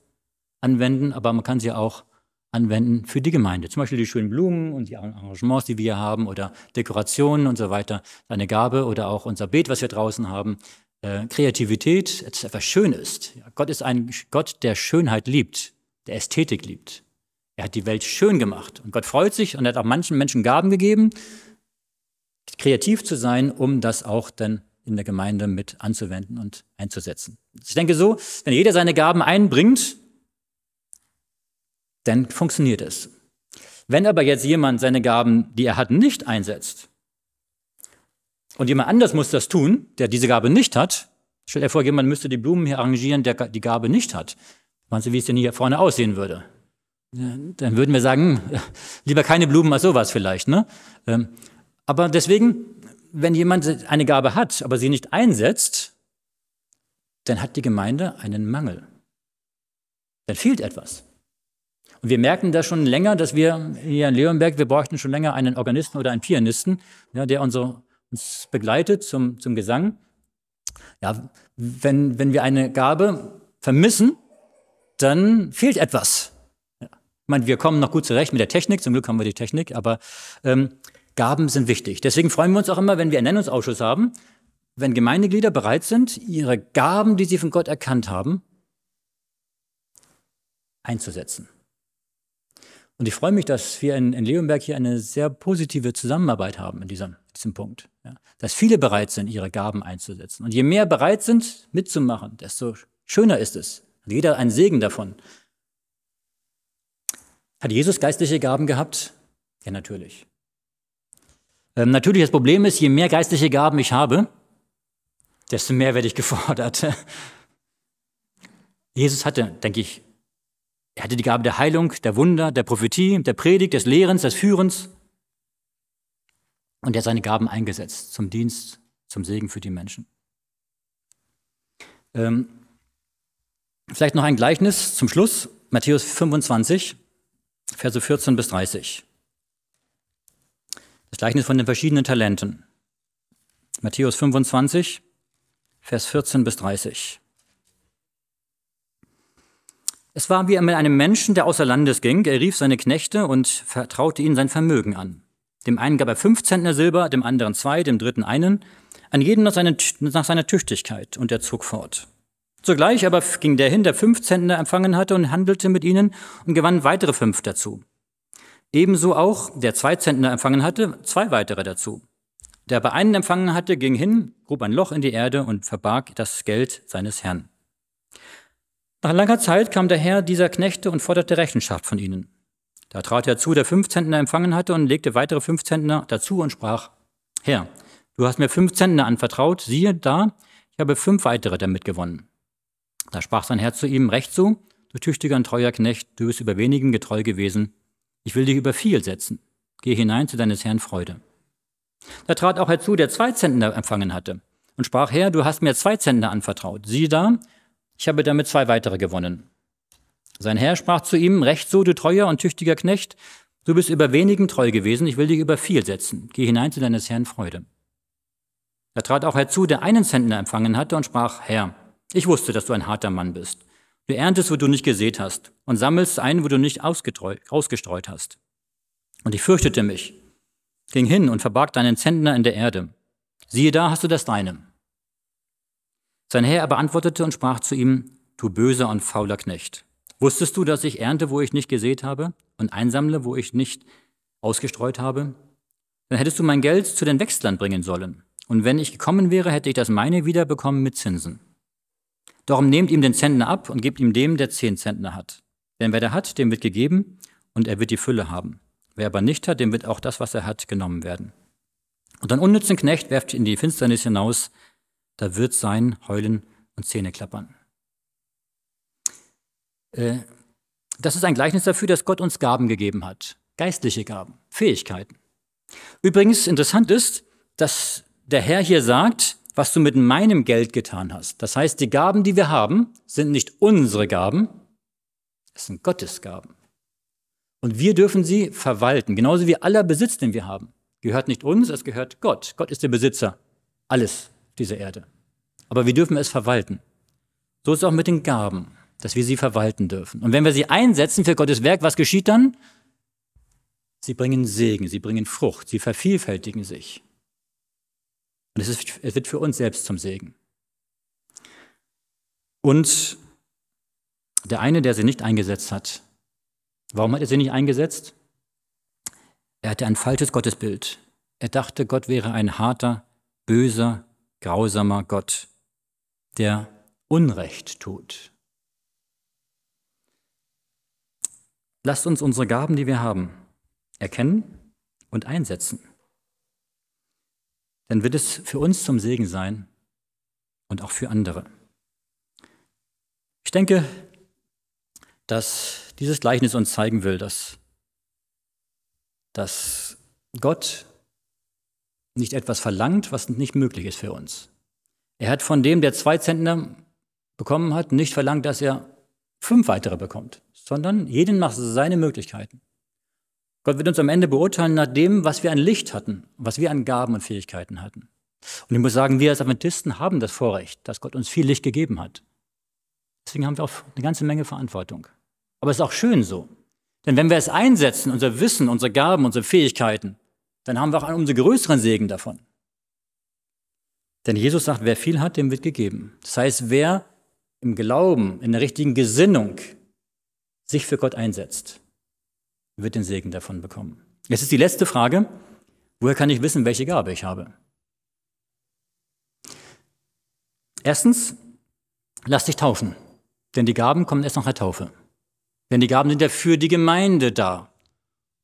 anwenden, aber man kann sie auch anwenden für die Gemeinde. Zum Beispiel die schönen Blumen und die Arrangements, die wir haben oder Dekorationen und so weiter. Eine Gabe oder auch unser Beet, was wir draußen haben. Äh, Kreativität, etwas Schönes. Gott ist ein Gott, der Schönheit liebt, der Ästhetik liebt. Er hat die Welt schön gemacht. Und Gott freut sich und hat auch manchen Menschen Gaben gegeben, kreativ zu sein, um das auch dann in der Gemeinde mit anzuwenden und einzusetzen. Ich denke so, wenn jeder seine Gaben einbringt, dann funktioniert es. Wenn aber jetzt jemand seine Gaben, die er hat, nicht einsetzt und jemand anders muss das tun, der diese Gabe nicht hat, stellt er vor, jemand müsste die Blumen hier arrangieren, der die Gabe nicht hat. Meinst du, wie es denn hier vorne aussehen würde? dann würden wir sagen, lieber keine Blumen als sowas vielleicht. Ne? Ähm, aber deswegen, wenn jemand eine Gabe hat, aber sie nicht einsetzt, dann hat die Gemeinde einen Mangel. Dann fehlt etwas. Und wir merken das schon länger, dass wir hier in Leonberg, wir bräuchten schon länger einen Organisten oder einen Pianisten, ja, der unsere, uns begleitet zum, zum Gesang. Ja, wenn, wenn wir eine Gabe vermissen, dann fehlt etwas. Ich meine, wir kommen noch gut zurecht mit der Technik, zum Glück haben wir die Technik, aber ähm, Gaben sind wichtig. Deswegen freuen wir uns auch immer, wenn wir einen Nennungsausschuss haben, wenn Gemeindeglieder bereit sind, ihre Gaben, die sie von Gott erkannt haben, einzusetzen. Und ich freue mich, dass wir in, in Leonberg hier eine sehr positive Zusammenarbeit haben in diesem, diesem Punkt. Ja. Dass viele bereit sind, ihre Gaben einzusetzen. Und je mehr bereit sind, mitzumachen, desto schöner ist es. Und jeder ein Segen davon. Hat Jesus geistliche Gaben gehabt? Ja, natürlich. Ähm, natürlich, das Problem ist, je mehr geistliche Gaben ich habe, desto mehr werde ich gefordert. Jesus hatte, denke ich, er hatte die Gabe der Heilung, der Wunder, der Prophetie, der Predigt, des Lehrens, des Führens. Und er hat seine Gaben eingesetzt zum Dienst, zum Segen für die Menschen. Ähm, vielleicht noch ein Gleichnis zum Schluss, Matthäus 25. Verse 14 bis 30. Das Gleichnis von den verschiedenen Talenten. Matthäus 25, Vers 14 bis 30. Es war wie mit einem Menschen, der außer Landes ging. Er rief seine Knechte und vertraute ihnen sein Vermögen an. Dem einen gab er fünf Zentner Silber, dem anderen zwei, dem dritten einen, an jeden nach, nach seiner Tüchtigkeit, und er zog fort. Zugleich aber ging der hin, der fünf Zentner empfangen hatte und handelte mit ihnen und gewann weitere fünf dazu. Ebenso auch, der zwei Zentner empfangen hatte, zwei weitere dazu. Der bei einen empfangen hatte, ging hin, grub ein Loch in die Erde und verbarg das Geld seines Herrn. Nach langer Zeit kam der Herr dieser Knechte und forderte Rechenschaft von ihnen. Da trat er zu, der fünf Zentner empfangen hatte, und legte weitere fünf Zentner dazu und sprach, Herr, du hast mir fünf Zentner anvertraut, siehe da, ich habe fünf weitere damit gewonnen. Da sprach sein Herr zu ihm, Recht so, du tüchtiger und treuer Knecht, du bist über wenigen getreu gewesen, ich will dich über viel setzen. Geh hinein zu deines Herrn Freude. Da trat auch herzu, der zwei Zentner empfangen hatte, und sprach, Herr, du hast mir zwei Zentner anvertraut. Sieh da, ich habe damit zwei weitere gewonnen. Sein Herr sprach zu ihm, Recht so, du treuer und tüchtiger Knecht, du bist über wenigen treu gewesen, ich will dich über viel setzen. Geh hinein zu deines Herrn Freude. Da trat auch herzu, der einen Zentner empfangen hatte, und sprach, Herr, ich wusste, dass du ein harter Mann bist. Du erntest, wo du nicht gesät hast, und sammelst ein, wo du nicht ausgestreut hast. Und ich fürchtete mich, ging hin und verbarg deinen Zentner in der Erde. Siehe da hast du das deine. Sein Herr aber antwortete und sprach zu ihm, du böser und fauler Knecht. Wusstest du, dass ich ernte, wo ich nicht gesät habe, und einsammle, wo ich nicht ausgestreut habe? Dann hättest du mein Geld zu den Wechslern bringen sollen. Und wenn ich gekommen wäre, hätte ich das meine wiederbekommen mit Zinsen. Darum nehmt ihm den Zentner ab und gebt ihm dem, der zehn Zentner hat. Denn wer der hat, dem wird gegeben und er wird die Fülle haben. Wer aber nicht hat, dem wird auch das, was er hat, genommen werden. Und einen unnützen Knecht werft in die Finsternis hinaus, da wird sein Heulen und Zähne klappern. Äh, das ist ein Gleichnis dafür, dass Gott uns Gaben gegeben hat. Geistliche Gaben, Fähigkeiten. Übrigens interessant ist, dass der Herr hier sagt, was du mit meinem Geld getan hast. Das heißt, die Gaben, die wir haben, sind nicht unsere Gaben, es sind Gottes Gaben. Und wir dürfen sie verwalten, genauso wie aller Besitz, den wir haben. Gehört nicht uns, es gehört Gott. Gott ist der Besitzer alles dieser Erde. Aber wir dürfen es verwalten. So ist es auch mit den Gaben, dass wir sie verwalten dürfen. Und wenn wir sie einsetzen für Gottes Werk, was geschieht dann? Sie bringen Segen, sie bringen Frucht, sie vervielfältigen sich. Und es, ist, es wird für uns selbst zum Segen. Und der eine, der sie nicht eingesetzt hat, warum hat er sie nicht eingesetzt? Er hatte ein falsches Gottesbild. Er dachte, Gott wäre ein harter, böser, grausamer Gott, der Unrecht tut. Lasst uns unsere Gaben, die wir haben, erkennen und einsetzen dann wird es für uns zum Segen sein und auch für andere. Ich denke, dass dieses Gleichnis uns zeigen will, dass, dass Gott nicht etwas verlangt, was nicht möglich ist für uns. Er hat von dem, der zwei Zentner bekommen hat, nicht verlangt, dass er fünf weitere bekommt, sondern jeden nach seinen Möglichkeiten. Gott wird uns am Ende beurteilen nach dem, was wir an Licht hatten, was wir an Gaben und Fähigkeiten hatten. Und ich muss sagen, wir als Adventisten haben das Vorrecht, dass Gott uns viel Licht gegeben hat. Deswegen haben wir auch eine ganze Menge Verantwortung. Aber es ist auch schön so. Denn wenn wir es einsetzen, unser Wissen, unsere Gaben, unsere Fähigkeiten, dann haben wir auch einen umso größeren Segen davon. Denn Jesus sagt, wer viel hat, dem wird gegeben. Das heißt, wer im Glauben, in der richtigen Gesinnung sich für Gott einsetzt, wird den Segen davon bekommen. Jetzt ist die letzte Frage, woher kann ich wissen, welche Gabe ich habe? Erstens, lass dich taufen, denn die Gaben kommen erst nach der Taufe. Denn die Gaben sind ja für die Gemeinde da.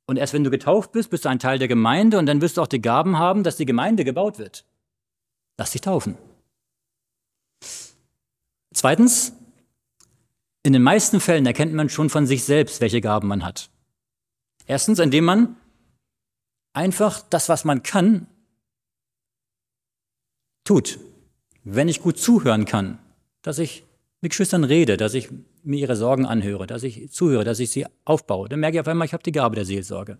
Und erst wenn du getauft bist, bist du ein Teil der Gemeinde und dann wirst du auch die Gaben haben, dass die Gemeinde gebaut wird. Lass dich taufen. Zweitens, in den meisten Fällen erkennt man schon von sich selbst, welche Gaben man hat. Erstens, indem man einfach das, was man kann, tut. Wenn ich gut zuhören kann, dass ich mit Geschwistern rede, dass ich mir ihre Sorgen anhöre, dass ich zuhöre, dass ich sie aufbaue, dann merke ich auf einmal, ich habe die Gabe der Seelsorge.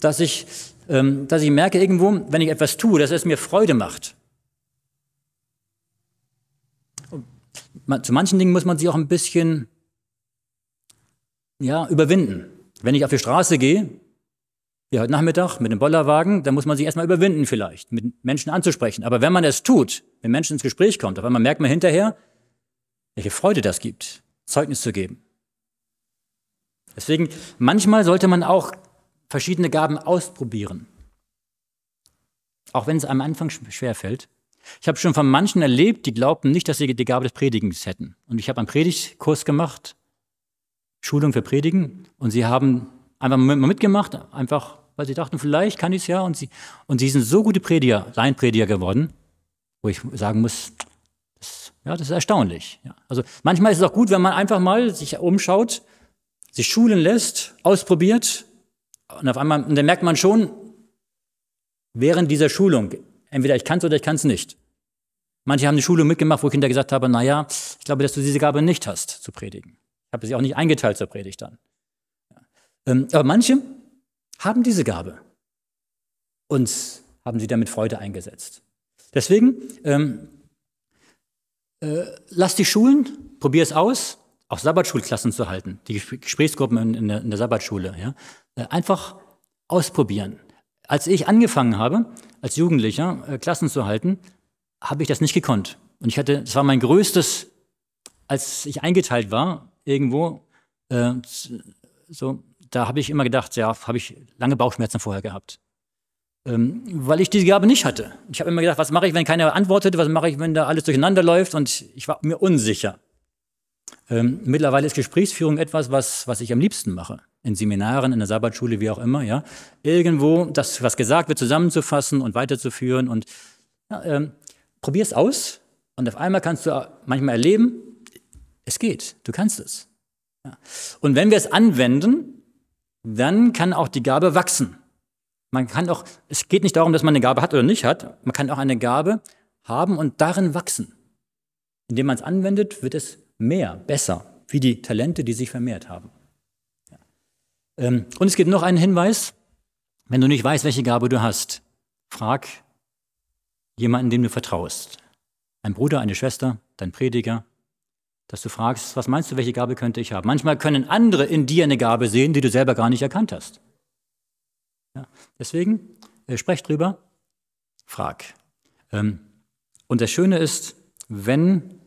Dass ich, ähm, dass ich merke irgendwo, wenn ich etwas tue, dass es mir Freude macht. zu manchen Dingen muss man sich auch ein bisschen ja, überwinden. Wenn ich auf die Straße gehe, wie heute Nachmittag mit dem Bollerwagen, dann muss man sich erstmal überwinden vielleicht, mit Menschen anzusprechen. Aber wenn man es tut, wenn Menschen ins Gespräch kommt, auf einmal merkt man hinterher, welche Freude das gibt, Zeugnis zu geben. Deswegen, manchmal sollte man auch verschiedene Gaben ausprobieren. Auch wenn es am Anfang schwerfällt. Ich habe schon von manchen erlebt, die glaubten nicht, dass sie die Gabe des Predigens hätten. Und ich habe einen Predigtkurs gemacht Schulung für Predigen und sie haben einfach mal mitgemacht, einfach weil sie dachten, vielleicht kann ich es ja und sie, und sie sind so gute Prediger, Laienprediger geworden, wo ich sagen muss, das, ja, das ist erstaunlich. Ja. Also manchmal ist es auch gut, wenn man einfach mal sich umschaut, sich schulen lässt, ausprobiert und auf einmal, und dann merkt man schon, während dieser Schulung, entweder ich kann es oder ich kann es nicht. Manche haben eine Schule mitgemacht, wo ich hinterher gesagt habe, naja, ich glaube, dass du diese Gabe nicht hast, zu predigen. Ich habe sie auch nicht eingeteilt zur Predigt dann. Ähm, aber manche haben diese Gabe und haben sie damit Freude eingesetzt. Deswegen ähm, äh, lass die Schulen, probier es aus, auch Sabbatschulklassen zu halten, die Gesprächsgruppen in, in, der, in der, Sabbatschule. Ja? Äh, einfach ausprobieren. Als ich angefangen habe, als Jugendlicher äh, Klassen zu halten, habe ich das nicht gekonnt. Und ich hatte, das war mein größtes, als ich eingeteilt war, irgendwo. Äh, so, da habe ich immer gedacht, ja, habe ich lange Bauchschmerzen vorher gehabt. Ähm, weil ich diese Gabe nicht hatte. Ich habe immer gedacht, was mache ich, wenn keiner antwortet? Was mache ich, wenn da alles durcheinander läuft? Und ich war mir unsicher. Ähm, mittlerweile ist Gesprächsführung etwas, was, was ich am liebsten mache. In Seminaren, in der Sabbatschule, wie auch immer, ja. Irgendwo das, was gesagt wird, zusammenzufassen und weiterzuführen. Und ja, ähm, probier es aus. Und auf einmal kannst du äh, manchmal erleben, es geht, du kannst es. Ja. Und wenn wir es anwenden, dann kann auch die Gabe wachsen. Man kann auch, es geht nicht darum, dass man eine Gabe hat oder nicht hat, man kann auch eine Gabe haben und darin wachsen. Indem man es anwendet, wird es mehr, besser, wie die Talente, die sich vermehrt haben. Ja. Ähm, und es gibt noch einen Hinweis, wenn du nicht weißt, welche Gabe du hast, frag jemanden, dem du vertraust. Ein Bruder, eine Schwester, dein Prediger, dass du fragst, was meinst du, welche Gabe könnte ich haben? Manchmal können andere in dir eine Gabe sehen, die du selber gar nicht erkannt hast. Ja, deswegen, äh, sprech drüber, frag. Ähm, und das Schöne ist, wenn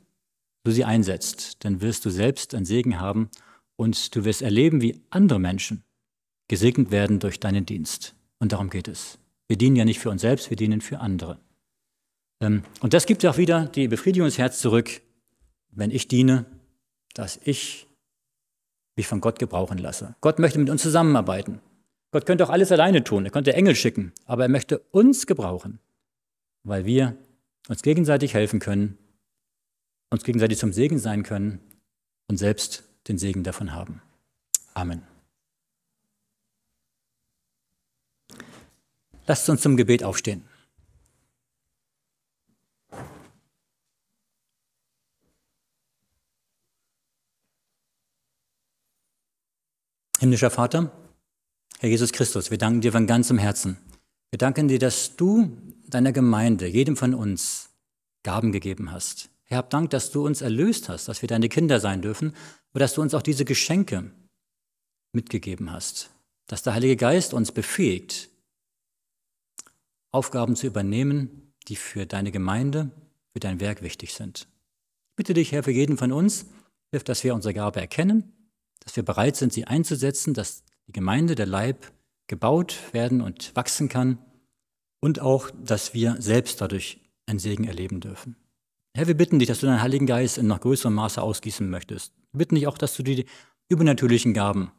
du sie einsetzt, dann wirst du selbst einen Segen haben und du wirst erleben, wie andere Menschen gesegnet werden durch deinen Dienst. Und darum geht es. Wir dienen ja nicht für uns selbst, wir dienen für andere. Ähm, und das gibt ja auch wieder die Befriedigung ins Herz zurück wenn ich diene, dass ich mich von Gott gebrauchen lasse. Gott möchte mit uns zusammenarbeiten. Gott könnte auch alles alleine tun. Er könnte Engel schicken, aber er möchte uns gebrauchen, weil wir uns gegenseitig helfen können, uns gegenseitig zum Segen sein können und selbst den Segen davon haben. Amen. Lasst uns zum Gebet aufstehen. Himmlischer Vater, Herr Jesus Christus, wir danken dir von ganzem Herzen. Wir danken dir, dass du deiner Gemeinde, jedem von uns, Gaben gegeben hast. Herr, hab Dank, dass du uns erlöst hast, dass wir deine Kinder sein dürfen, aber dass du uns auch diese Geschenke mitgegeben hast, dass der Heilige Geist uns befähigt, Aufgaben zu übernehmen, die für deine Gemeinde, für dein Werk wichtig sind. Ich bitte dich, Herr, für jeden von uns, hilf, dass wir unsere Gabe erkennen dass wir bereit sind, sie einzusetzen, dass die Gemeinde, der Leib gebaut werden und wachsen kann und auch, dass wir selbst dadurch einen Segen erleben dürfen. Herr, wir bitten dich, dass du deinen Heiligen Geist in noch größerem Maße ausgießen möchtest. Wir bitten dich auch, dass du die übernatürlichen Gaben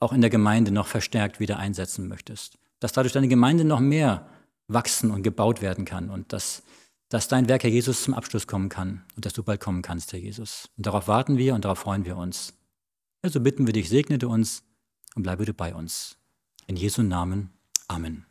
auch in der Gemeinde noch verstärkt wieder einsetzen möchtest. Dass dadurch deine Gemeinde noch mehr wachsen und gebaut werden kann und dass, dass dein Werk, Herr Jesus, zum Abschluss kommen kann und dass du bald kommen kannst, Herr Jesus. Und darauf warten wir und darauf freuen wir uns. Also bitten wir dich, segnete uns und bleibe du bei uns. In Jesu Namen. Amen.